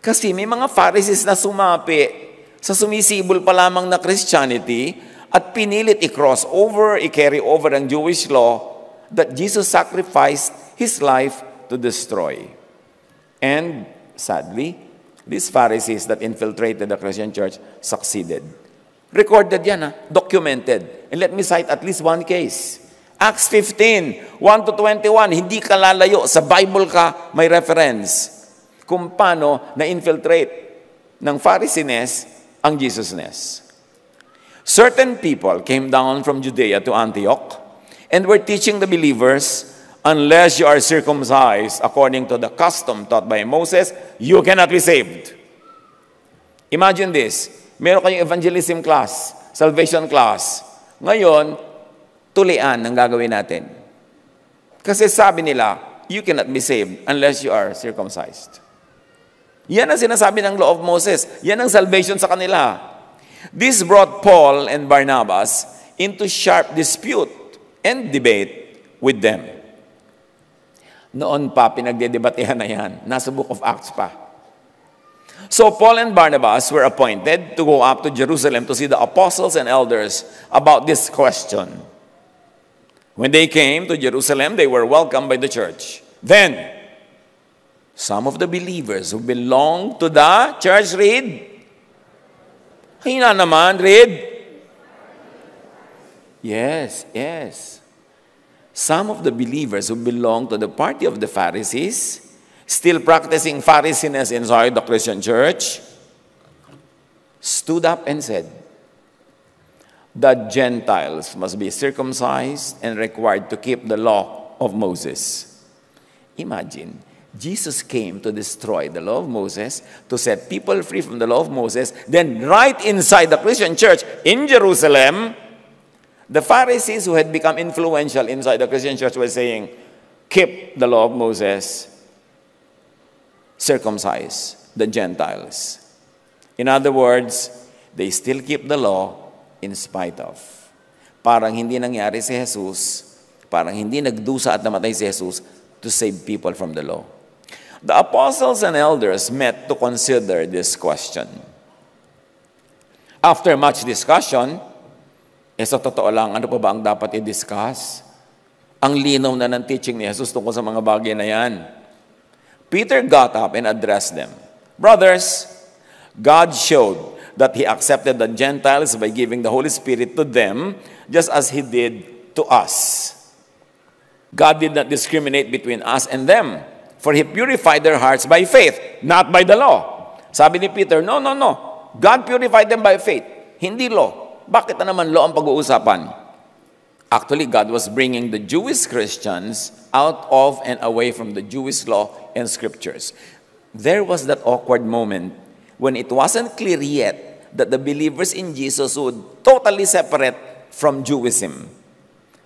kasi may mga Pharisees na sumapi sa sumisibol pa lamang na Christianity at pinilit i-cross over, i-carry over ang Jewish law that Jesus sacrificed His life to destroy. And sadly, these Pharisees that infiltrated the Christian church succeeded. Recorded yan, ha? documented. And let me cite at least one case. Acts 15, 1 to 21, hindi ka lalayo. Sa Bible ka, may reference kung paano na-infiltrate ng Pharisees ang Jesusness. Certain people came down from Judea to Antioch and were teaching the believers, unless you are circumcised according to the custom taught by Moses, you cannot be saved. Imagine this, meron kayong evangelism class, salvation class. Ngayon, tulian ang gagawin natin. Kasi sabi nila, you cannot be saved unless you are circumcised. Yan ang sinasabi ng law of Moses. Yan ang salvation sa kanila. This brought Paul and Barnabas into sharp dispute and debate with them. Noon pa, pinagdedebatehan na yan. Nasa Book of Acts pa. So Paul and Barnabas were appointed to go up to Jerusalem to see the apostles and elders about this question. When they came to Jerusalem, they were welcomed by the church. Then, some of the believers who belonged to the church, read. Hina naman, read. Yes, yes. Some of the believers who belonged to the party of the Pharisees, still practicing Pharisiness inside the Christian church, stood up and said, that Gentiles must be circumcised and required to keep the law of Moses. Imagine, Jesus came to destroy the law of Moses, to set people free from the law of Moses. Then, right inside the Christian church in Jerusalem, the Pharisees who had become influential inside the Christian church were saying, Keep the law of Moses, circumcise the Gentiles. In other words, they still keep the law, in spite of. Parang hindi nangyari si Jesus, parang hindi nagdusa at namatay si Jesus to save people from the law. The apostles and elders met to consider this question. After much discussion, eh sa totoo lang, ano pa ba ang dapat i-discuss? Ang linaw na ng teaching ni Jesus tungkol sa mga bagay na yan. Peter got up and addressed them. Brothers, God showed that he accepted the Gentiles by giving the Holy Spirit to them, just as he did to us. God did not discriminate between us and them, for he purified their hearts by faith, not by the law. Sabi ni Peter, no, no, no. God purified them by faith, hindi law. Bakit na naman law ang pag-uusapan? Actually, God was bringing the Jewish Christians out of and away from the Jewish law and scriptures. There was that awkward moment when it wasn't clear yet that the believers in Jesus would totally separate from Judaism.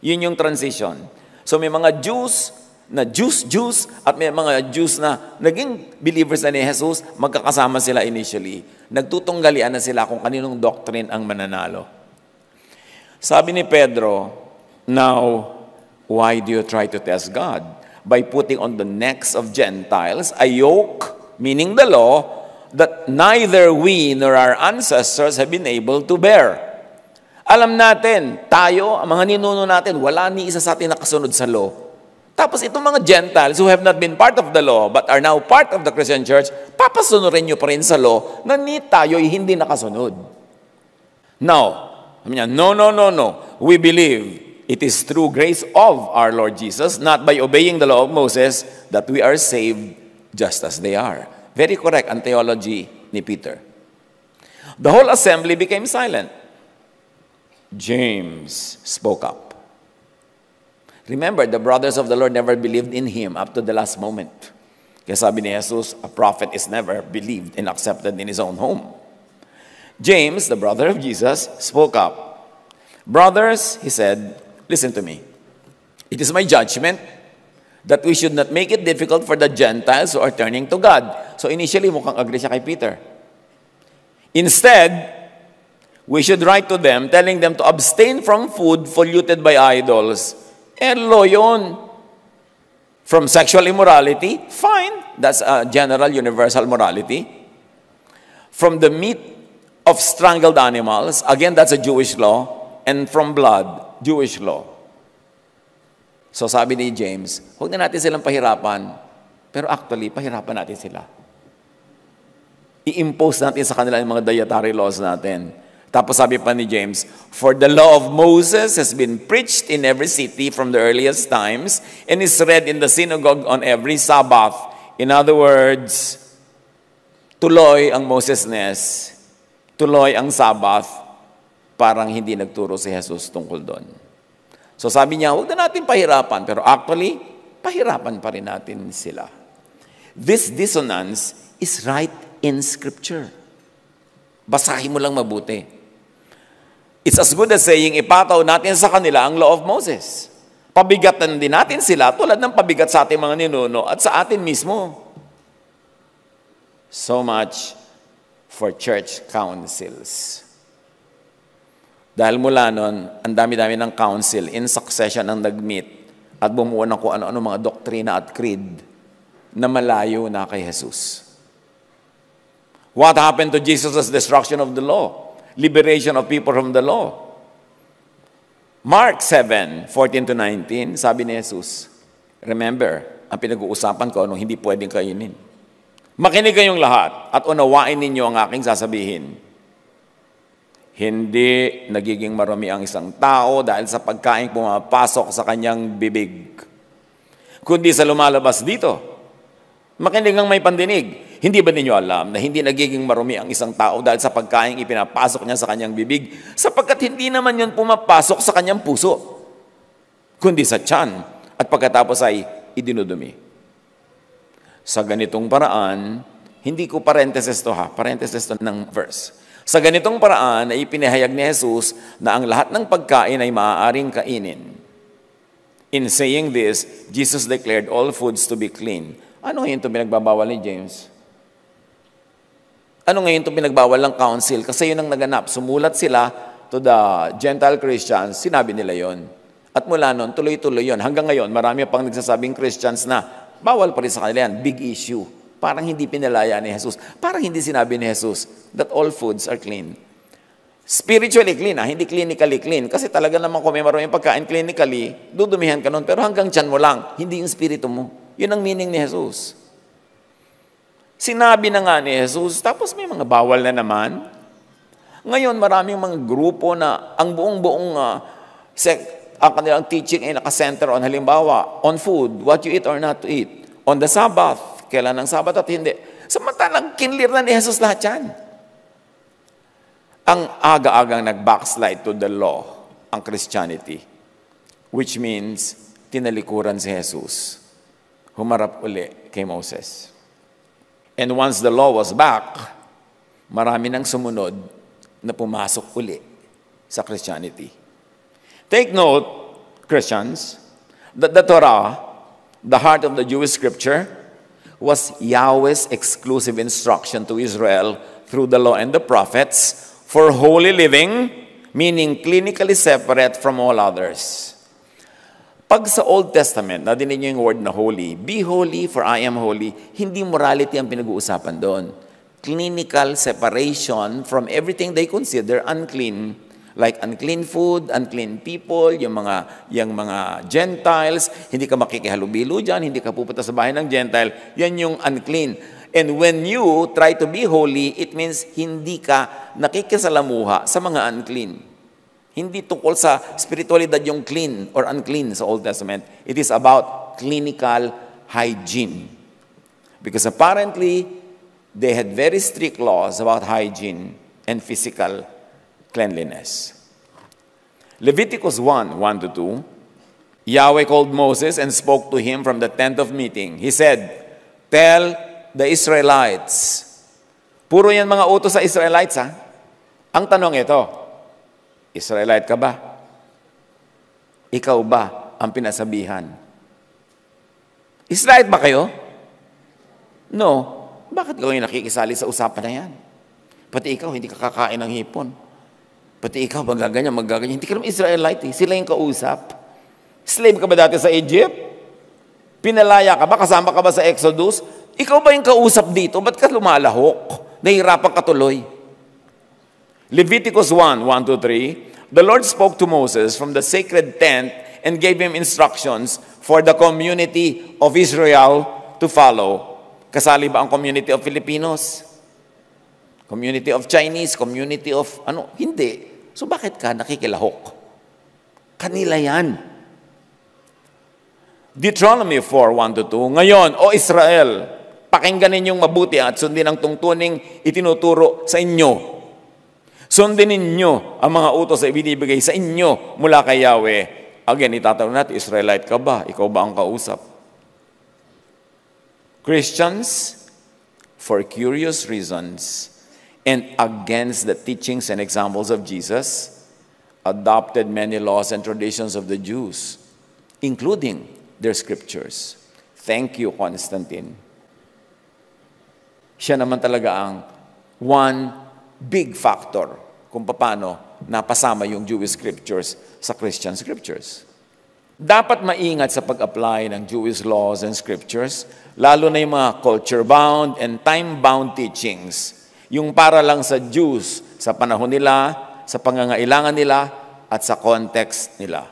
Yun yung transition. So may mga Jews na Jews, Jews, at may mga Jews na naging believers na ni Jesus, magkakasama sila initially. Nagtutunggalian na sila kung kaninong doctrine ang mananalo. Sabi ni Pedro, Now, why do you try to test God? By putting on the necks of Gentiles a yoke, meaning the law, that neither we nor our ancestors have been able to bear. Alam natin, tayo, ang mga ninuno natin, wala ni isa sa atin nakasunod sa law. Tapos itong mga Gentiles who have not been part of the law but are now part of the Christian church, papasunurin nyo pa rin sa law na ni tayo hindi nakasunod. Now, no, no, no, no. We believe it is through grace of our Lord Jesus, not by obeying the law of Moses, that we are saved just as they are. Very correct ang theology ni Peter. The whole assembly became silent. James spoke up. Remember, the brothers of the Lord never believed in him up to the last moment. Kaya sabi ni Jesus, a prophet is never believed and accepted in his own home. James, the brother of Jesus, spoke up. Brothers, he said, listen to me. It is my judgment that we should not make it difficult for the Gentiles who are turning to God. So initially, mukhang agree siya kay Peter. Instead, we should write to them, telling them to abstain from food polluted by idols. And eh, law yun. From sexual immorality, fine. That's a general universal morality. From the meat of strangled animals, again, that's a Jewish law. And from blood, Jewish law. So sabi ni James, huwag na natin silang pahirapan, pero actually, pahirapan natin sila. I-impose natin sa kanila yung mga dietary laws natin. Tapos sabi pa ni James, For the law of Moses has been preached in every city from the earliest times and is read in the synagogue on every Sabbath. In other words, tuloy ang Mosesness, tuloy ang Sabbath, parang hindi nagturo si Jesus tungkol doon. So sabi niya, huwag na natin pahirapan. Pero actually, pahirapan pa rin natin sila. This dissonance is right in Scripture. Basahin mo lang mabuti. It's as good as saying, ipataw natin sa kanila ang law of Moses. Pabigatan din natin sila tulad ng pabigat sa ating mga ninuno at sa atin mismo. So much for church councils. Dahil mula noon, ang dami-dami ng council in succession ang nag-meet at bumuo ng kung ano-ano mga doktrina at creed na malayo na kay Jesus. What happened to Jesus' destruction of the law? Liberation of people from the law. Mark 7, 14 to 19, sabi ni Jesus, Remember, ang pinag-uusapan ko, nung ano, hindi pwedeng kainin. Eh. Makinig kayong lahat at unawain ninyo ang aking sasabihin hindi nagiging marumi ang isang tao dahil sa pagkain pumapasok sa kanyang bibig. Kundi sa lumalabas dito. Makinig ang may pandinig. Hindi ba ninyo alam na hindi nagiging marumi ang isang tao dahil sa pagkain ipinapasok niya sa kanyang bibig sapagkat hindi naman yon pumapasok sa kanyang puso, kundi sa tiyan at pagkatapos ay idinudumi. Sa ganitong paraan, hindi ko parenthesis to ha, parenthesis to ng verse sa ganitong paraan ay ipinahayag ni Jesus na ang lahat ng pagkain ay maaaring kainin. In saying this, Jesus declared all foods to be clean. Ano ngayon ito pinagbabawal ni James? Ano ngayon itong pinagbawal ng council? Kasi yun ang naganap. Sumulat sila to the Gentile Christians, sinabi nila yon. At mula noon, tuloy-tuloy yon. Hanggang ngayon, marami pang nagsasabing Christians na bawal pa rin sa kanila yan. Big issue. Parang hindi pinalaya ni Jesus. Parang hindi sinabi ni Jesus that all foods are clean. Spiritually clean, ah, hindi clinically clean. Kasi talaga naman kung may maraming pagkain clinically, dudumihan ka nun. Pero hanggang tiyan mo lang, hindi yung spirito mo. Yun ang meaning ni Jesus. Sinabi na nga ni Jesus, tapos may mga bawal na naman. Ngayon, maraming mga grupo na ang buong-buong uh, sec, ang kanilang teaching ay nakasenter on halimbawa, on food, what you eat or not to eat, on the Sabbath, kailan ang Sabat at hindi. Samantalang kinlir na ni Jesus lahat yan. Ang aga-agang nag-backslide to the law, ang Christianity, which means tinalikuran si Jesus. Humarap uli kay Moses. And once the law was back, marami nang sumunod na pumasok uli sa Christianity. Take note, Christians, that the Torah, the heart of the Jewish scripture, was Yahweh's exclusive instruction to Israel through the law and the prophets for holy living, meaning clinically separate from all others. Pag sa Old Testament, nadinig niyo yung word na holy, be holy for I am holy, hindi morality ang pinag-uusapan doon. Clinical separation from everything they consider unclean like unclean food, unclean people, yung mga, yung mga Gentiles, hindi ka makikihalubilo dyan, hindi ka pupunta sa bahay ng Gentile, yan yung unclean. And when you try to be holy, it means hindi ka nakikisalamuha sa mga unclean. Hindi tungkol sa spiritualidad yung clean or unclean sa Old Testament. It is about clinical hygiene. Because apparently, they had very strict laws about hygiene and physical cleanliness. Leviticus 1 1 to 2 Yahweh called Moses and spoke to him from the tent of meeting. He said, Tell the Israelites. Puro yan mga utos sa Israelites, ha? Ang tanong ito, Israelite ka ba? Ikaw ba ang pinasabihan? Israelite ba kayo? No. Bakit gawin nakikisali sa usapan na yan? Pati ikaw, hindi ka kakain ng hipon. Pati ikaw magaganyan, magaganyan. Hindi ka naman Israelite eh. Sila yung kausap. Slave ka ba dati sa Egypt? Pinalaya ka ba? Kasama ka ba sa Exodus? Ikaw ba yung kausap dito? Ba't ka lumalahok? Nahirapan ka tuloy. Leviticus 1, 1 3. The Lord spoke to Moses from the sacred tent and gave him instructions for the community of Israel to follow. Kasali ba ang community of Filipinos? Community of Chinese? Community of ano? Hindi. So bakit ka nakikilahok? Kanila yan. Deuteronomy 4, 1-2, Ngayon, O Israel, pakinggan ninyong mabuti at sundin ang tungtuning itinuturo sa inyo. Sundin ninyo ang mga utos na ibinibigay sa inyo mula kay Yahweh. Again, itatanong natin, Israelite ka ba? Ikaw ba ang kausap? Christians, for curious reasons, and against the teachings and examples of Jesus, adopted many laws and traditions of the Jews, including their scriptures. Thank you, Constantine. Siya naman talaga ang one big factor kung paano napasama yung Jewish scriptures sa Christian scriptures. Dapat maingat sa pag-apply ng Jewish laws and scriptures, lalo na yung mga culture-bound and time-bound teachings yung para lang sa Jews, sa panahon nila, sa pangangailangan nila, at sa context nila.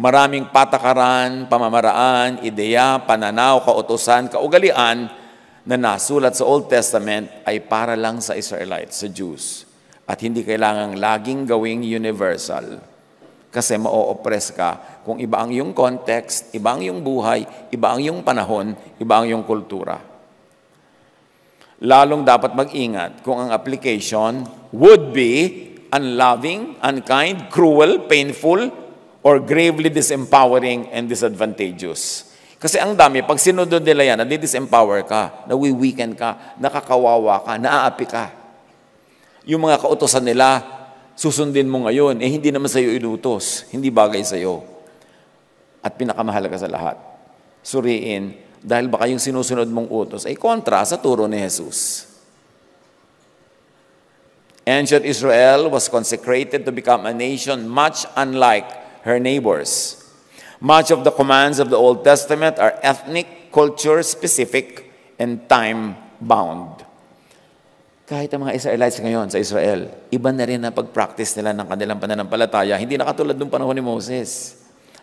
Maraming patakaran, pamamaraan, ideya, pananaw, kautosan, kaugalian na nasulat sa Old Testament ay para lang sa Israelites, sa Jews. At hindi kailangang laging gawing universal. Kasi ma-oppress ka kung iba ang iyong context, iba ang iyong buhay, iba ang iyong panahon, iba ang iyong kultura lalong dapat mag-ingat kung ang application would be unloving, unkind, cruel, painful, or gravely disempowering and disadvantageous. Kasi ang dami, pag sinunod nila yan, nadidisempower ka, nawiweekend ka, nakakawawa ka, naaapi ka. Yung mga kautosan nila, susundin mo ngayon, eh hindi naman sa'yo inutos, hindi bagay sa'yo. At pinakamahalaga sa lahat, suriin dahil baka yung sinusunod mong utos ay kontra sa turo ni Jesus. Ancient Israel was consecrated to become a nation much unlike her neighbors. Much of the commands of the Old Testament are ethnic, culture-specific, and time-bound. Kahit ang mga Israelites ngayon sa Israel, iba na rin ang pag-practice nila ng kanilang pananampalataya, hindi nakatulad katulad ng panahon ni Moses.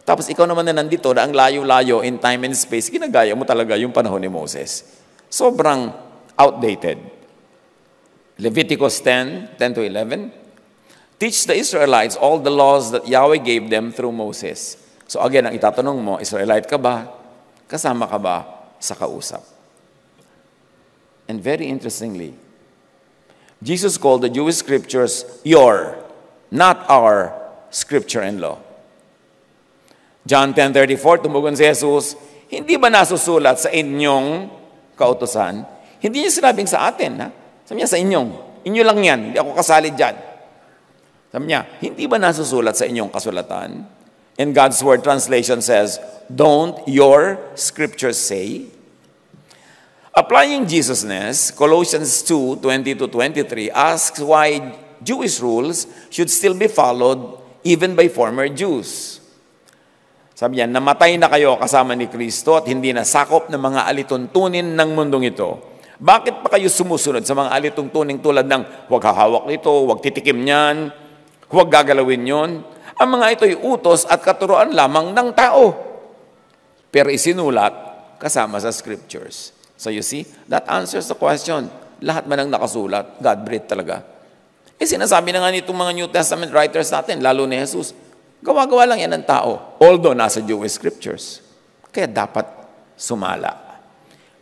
Tapos ikaw naman na nandito na ang layo-layo in time and space, ginagaya mo talaga yung panahon ni Moses. Sobrang outdated. Leviticus 10, 10 to 11. Teach the Israelites all the laws that Yahweh gave them through Moses. So again, ang itatanong mo, Israelite ka ba? Kasama ka ba sa kausap? And very interestingly, Jesus called the Jewish scriptures your, not our, scripture and law. John 10.34, tumugon si Jesus, hindi ba nasusulat sa inyong kautosan? Hindi niya sinabing sa atin, ha? Sabi niya, sa inyong. Inyo lang yan, hindi ako kasali dyan. Sabi niya, hindi ba nasusulat sa inyong kasulatan? And God's Word translation says, Don't your scriptures say? Applying Jesusness, Colossians 2 20 23 asks why Jewish rules should still be followed even by former Jews. Sabi niya, namatay na kayo kasama ni Kristo at hindi na sakop ng mga alituntunin ng mundong ito. Bakit pa kayo sumusunod sa mga alituntunin tulad ng huwag hahawak ito, huwag titikim niyan, huwag gagalawin yon? Ang mga ito'y utos at katuroan lamang ng tao. Pero isinulat kasama sa scriptures. So you see, that answers the question. Lahat man ang nakasulat, God-breathed talaga. Eh sinasabi na nga nitong mga New Testament writers natin, lalo ni Jesus, Gawa-gawa lang yan ng tao, although nasa Jewish scriptures. Kaya dapat sumala.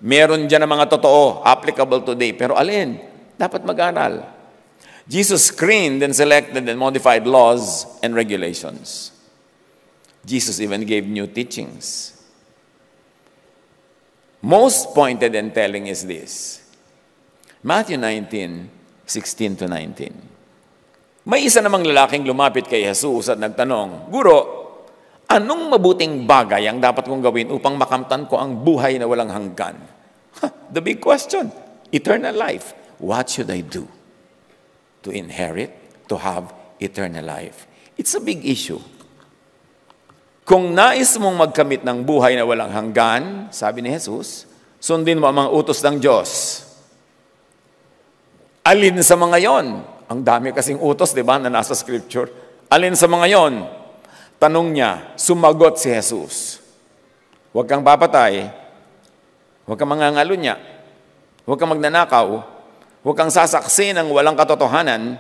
Meron dyan ng mga totoo, applicable today, pero alin? Dapat mag-aral. Jesus screened and selected and modified laws and regulations. Jesus even gave new teachings. Most pointed and telling is this Matthew 19, 16 to 19. May isa namang lalaking lumapit kay Jesus at nagtanong, Guro, anong mabuting bagay ang dapat kong gawin upang makamtan ko ang buhay na walang hanggan? Huh, the big question, eternal life. What should I do to inherit, to have eternal life? It's a big issue. Kung nais mong magkamit ng buhay na walang hanggan, sabi ni Jesus, sundin mo ang mga utos ng Diyos. Alin sa mga yon ang dami kasing utos, di ba, na nasa scripture. Alin sa mga yon? Tanong niya, sumagot si Jesus. Huwag kang papatay, huwag kang mangangalunya, huwag kang magnanakaw, huwag kang sasaksi ng walang katotohanan,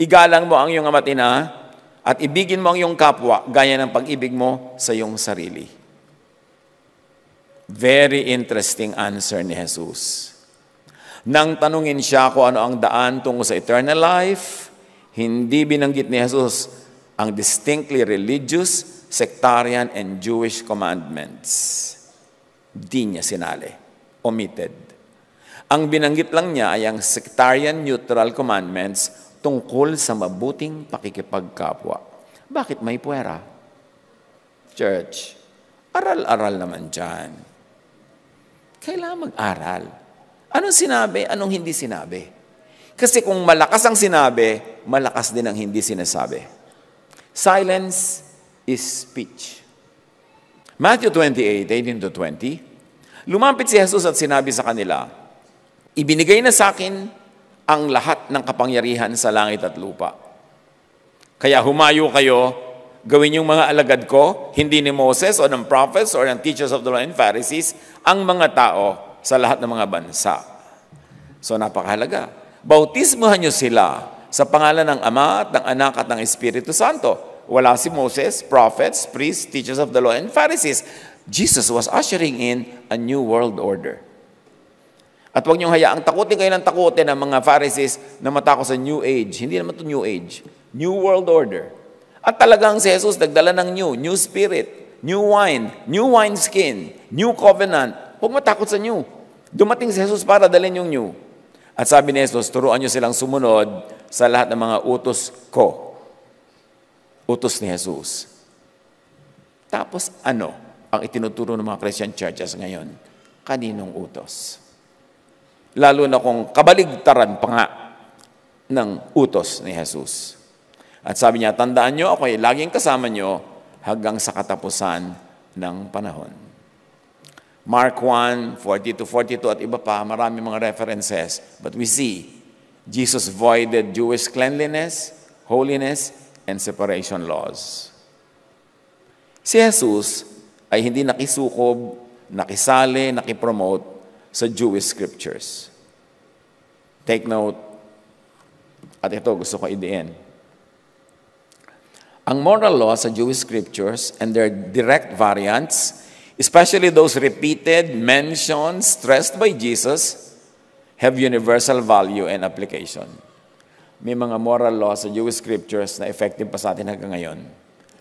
igalang mo ang iyong amati na at ibigin mo ang iyong kapwa gaya ng pag-ibig mo sa iyong sarili. Very interesting answer ni Jesus. Nang tanungin siya kung ano ang daan tungo sa eternal life, hindi binanggit ni Jesus ang distinctly religious, sectarian, and Jewish commandments. Di niya sinali. Omitted. Ang binanggit lang niya ay ang sectarian neutral commandments tungkol sa mabuting pakikipagkapwa. Bakit may puwera? Church, aral-aral naman dyan. Kailangan mag-aral. Anong sinabi? Anong hindi sinabi? Kasi kung malakas ang sinabi, malakas din ang hindi sinasabi. Silence is speech. Matthew 28, 18 to 20, Lumapit si Jesus at sinabi sa kanila, Ibinigay na sa akin ang lahat ng kapangyarihan sa langit at lupa. Kaya humayo kayo, gawin yung mga alagad ko, hindi ni Moses o ng prophets or ng teachers of the law and Pharisees, ang mga tao sa lahat ng mga bansa. So napakahalaga. Bautismohan niyo sila sa pangalan ng Ama at ng Anak at ng Espiritu Santo. Wala si Moses, prophets, priests, teachers of the law, and Pharisees. Jesus was ushering in a new world order. At huwag niyong hayaang takutin kayo ng takutin ng mga Pharisees na matakot sa New Age. Hindi naman ito New Age. New World Order. At talagang si Jesus nagdala ng new, new spirit, new wine, new wine skin, new covenant, Huwag matakot sa new. Dumating si Jesus para dalhin yung new. At sabi ni Jesus, turuan nyo silang sumunod sa lahat ng mga utos ko. Utos ni Jesus. Tapos ano ang itinuturo ng mga Christian churches ngayon? Kaninong utos? Lalo na kung kabaligtaran pa nga ng utos ni Jesus. At sabi niya, tandaan nyo, ako, ay laging kasama nyo hanggang sa katapusan ng panahon. Mark 1, 40 to 42 at iba pa, marami mga references. But we see, Jesus voided Jewish cleanliness, holiness, and separation laws. Si Jesus ay hindi nakisukob, nakisali, nakipromote sa Jewish scriptures. Take note, at ito gusto ko idiin. Ang moral law sa Jewish scriptures and their direct variants especially those repeated, mentioned, stressed by Jesus, have universal value and application. May mga moral laws sa Jewish scriptures na effective pa sa atin hanggang ngayon.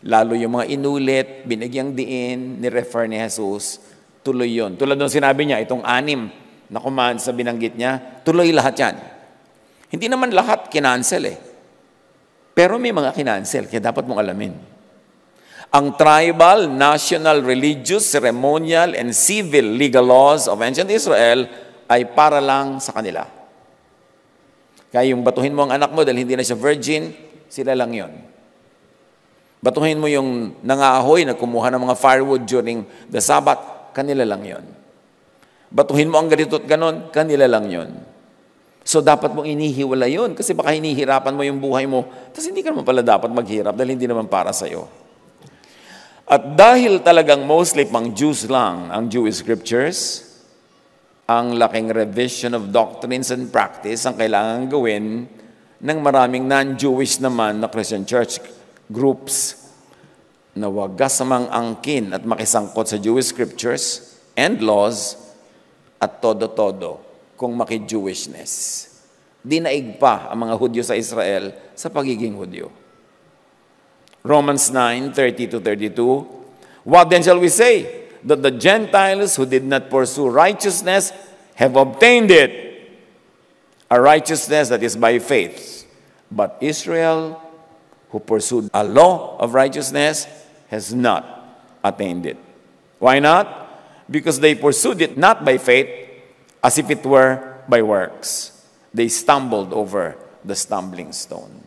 Lalo yung mga inulit, binigyang diin, ni-refer ni Jesus, tuloy yon. Tulad ng sinabi niya, itong anim na command sa binanggit niya, tuloy lahat yan. Hindi naman lahat kinansel eh. Pero may mga kinansel, kaya dapat mong alamin ang tribal, national, religious, ceremonial, and civil legal laws of ancient Israel ay para lang sa kanila. Kaya yung batuhin mo ang anak mo dahil hindi na siya virgin, sila lang yon. Batuhin mo yung nangahoy na kumuha ng mga firewood during the Sabbath, kanila lang yon. Batuhin mo ang ganito at ganon, kanila lang yon. So dapat mong inihiwala yon kasi baka hinihirapan mo yung buhay mo, tapos hindi ka naman pala dapat maghirap dahil hindi naman para sa'yo. At dahil talagang mostly pang Jews lang ang Jewish scriptures, ang laking revision of doctrines and practice ang kailangan gawin ng maraming non-Jewish naman na Christian church groups na wag kasamang angkin at makisangkot sa Jewish scriptures and laws at todo-todo kung maki-Jewishness. Dinaig pa ang mga Hudyo sa Israel sa pagiging Hudyo. Romans 9 30 to 32. What then shall we say? That the Gentiles who did not pursue righteousness have obtained it. A righteousness that is by faith. But Israel, who pursued a law of righteousness, has not attained it. Why not? Because they pursued it not by faith, as if it were by works. They stumbled over the stumbling stone.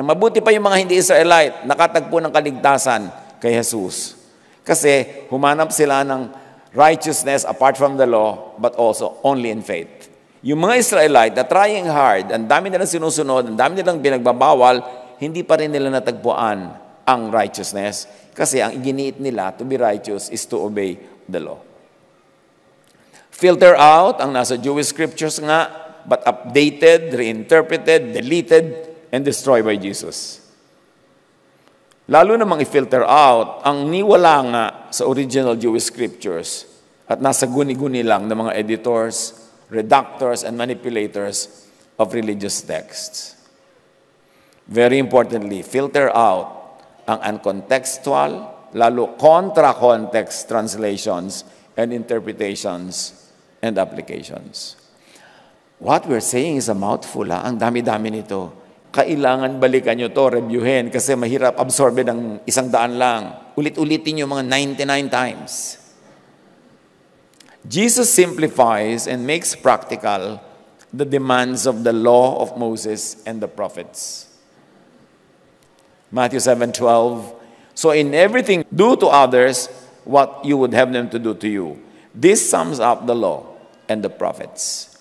Mabuti pa yung mga hindi Israelite, nakatagpo ng kaligtasan kay Jesus. Kasi humanap sila ng righteousness apart from the law, but also only in faith. Yung mga Israelite na trying hard, ang dami nilang sinusunod, ang dami nilang binagbabawal, hindi pa rin nila natagpuan ang righteousness. Kasi ang iginiit nila to be righteous is to obey the law. Filter out ang nasa Jewish scriptures nga, but updated, reinterpreted, deleted, and destroyed by Jesus. Lalo namang i-filter out ang niwala nga sa original Jewish scriptures at nasa guni-guni lang ng mga editors, reductors, and manipulators of religious texts. Very importantly, filter out ang uncontextual, lalo contra-context translations and interpretations and applications. What we're saying is a mouthful, ha? Ah. ang dami-dami nito kailangan balikan nyo to, reviewin, kasi mahirap absorbe ng isang daan lang. Ulit-ulitin nyo mga 99 times. Jesus simplifies and makes practical the demands of the law of Moses and the prophets. Matthew 7:12 So in everything do to others what you would have them to do to you. This sums up the law and the prophets.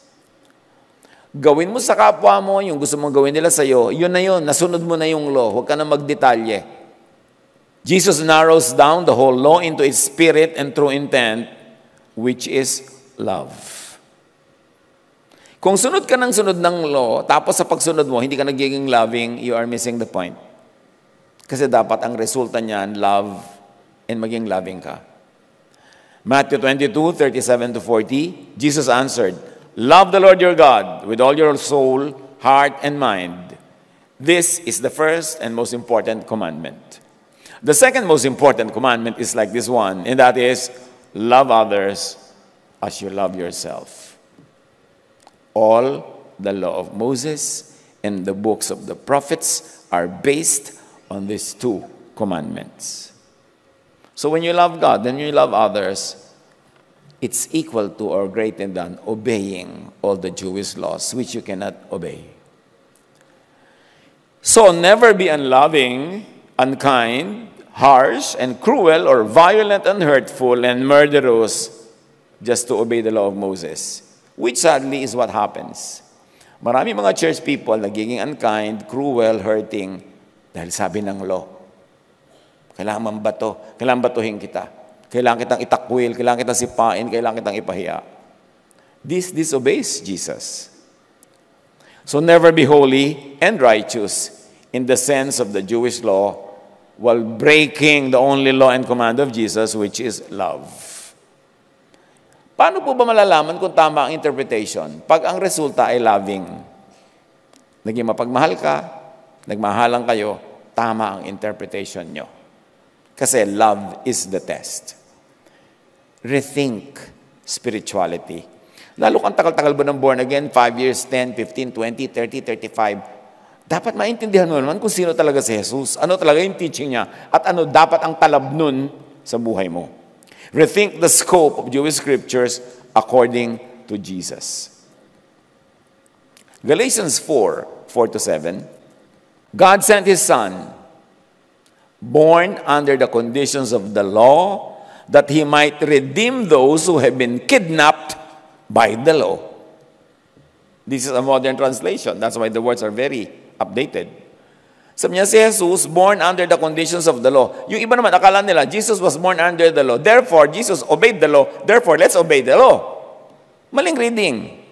Gawin mo sa kapwa mo yung gusto mong gawin nila sa iyo. Yun na yun, nasunod mo na yung law. Huwag ka na magdetalye. Jesus narrows down the whole law into its spirit and true intent, which is love. Kung sunod ka ng sunod ng law, tapos sa pagsunod mo, hindi ka nagiging loving, you are missing the point. Kasi dapat ang resulta niyan, love, and maging loving ka. Matthew 22, 37 to 40, Jesus answered, Love the Lord your God with all your soul, heart, and mind. This is the first and most important commandment. The second most important commandment is like this one, and that is love others as you love yourself. All the law of Moses and the books of the prophets are based on these two commandments. So when you love God, then you love others it's equal to or greater than obeying all the Jewish laws, which you cannot obey. So never be unloving, unkind, harsh, and cruel, or violent and hurtful, and murderous just to obey the law of Moses, which sadly is what happens. Marami mga church people nagiging unkind, cruel, hurting dahil sabi ng law. Kailangan ba to? Kailangan batuhin kita? Kailangan kitang itakwil, kailangan kitang sipain, kailangan kitang ipahiya. This disobeys Jesus. So never be holy and righteous in the sense of the Jewish law while breaking the only law and command of Jesus, which is love. Paano po ba malalaman kung tama ang interpretation? Pag ang resulta ay loving. Naging mapagmahal ka, nagmahalan kayo, tama ang interpretation nyo. Kasi love is the test rethink spirituality. Lalo kang tagal-tagal ba ng born again, 5 years, 10, 15, 20, 30, 35, dapat maintindihan mo naman kung sino talaga si Jesus, ano talaga yung teaching niya, at ano dapat ang talab nun sa buhay mo. Rethink the scope of Jewish scriptures according to Jesus. Galatians 4, 4 to 7, God sent His Son, born under the conditions of the law, that he might redeem those who have been kidnapped by the law. This is a modern translation. That's why the words are very updated. Sabi niya si Jesus, born under the conditions of the law. Yung iba naman, akala nila, Jesus was born under the law. Therefore, Jesus obeyed the law. Therefore, let's obey the law. Maling reading.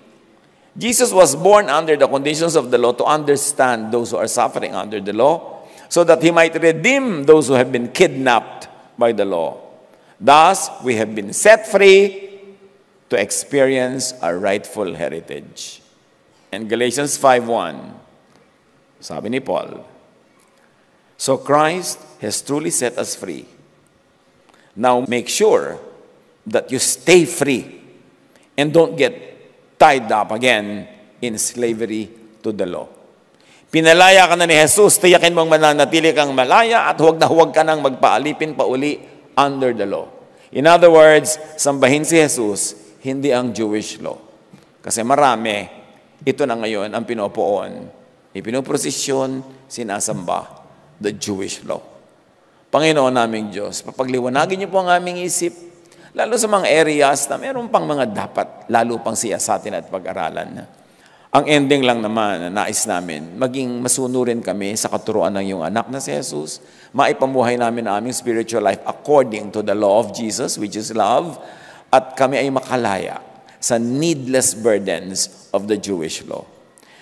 Jesus was born under the conditions of the law to understand those who are suffering under the law so that he might redeem those who have been kidnapped by the law. Thus, we have been set free to experience our rightful heritage. And Galatians 5.1, sabi ni Paul, So Christ has truly set us free. Now make sure that you stay free and don't get tied up again in slavery to the law. Pinalaya ka na ni Jesus, tiyakin mong mananatili kang malaya at huwag na huwag ka nang magpaalipin pa uli under the law. In other words, sambahin si Jesus, hindi ang Jewish law. Kasi marami, ito na ngayon ang pinopoon. Ipinoprosesyon, sinasamba, the Jewish law. Panginoon naming Diyos, papagliwanagin niyo po ang aming isip, lalo sa mga areas na meron pang mga dapat, lalo pang sa atin at pag-aralan. Ang ending lang naman na nais namin, maging masunurin kami sa katuruan ng iyong anak na si Jesus, maipamuhay namin ang aming spiritual life according to the law of Jesus, which is love, at kami ay makalaya sa needless burdens of the Jewish law.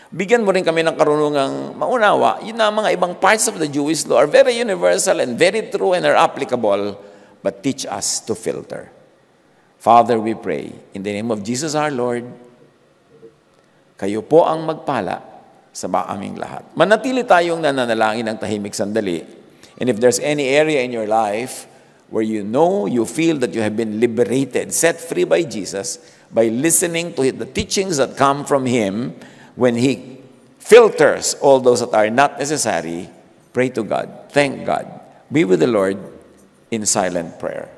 Bigyan mo rin kami ng karunungang maunawa, yun na mga ibang parts of the Jewish law are very universal and very true and are applicable, but teach us to filter. Father, we pray, in the name of Jesus our Lord, kayo po ang magpala sa aming lahat. Manatili tayong nananalangin ng tahimik sandali And if there's any area in your life where you know, you feel that you have been liberated, set free by Jesus, by listening to the teachings that come from Him, when He filters all those that are not necessary, pray to God. Thank God. Be with the Lord in silent prayer.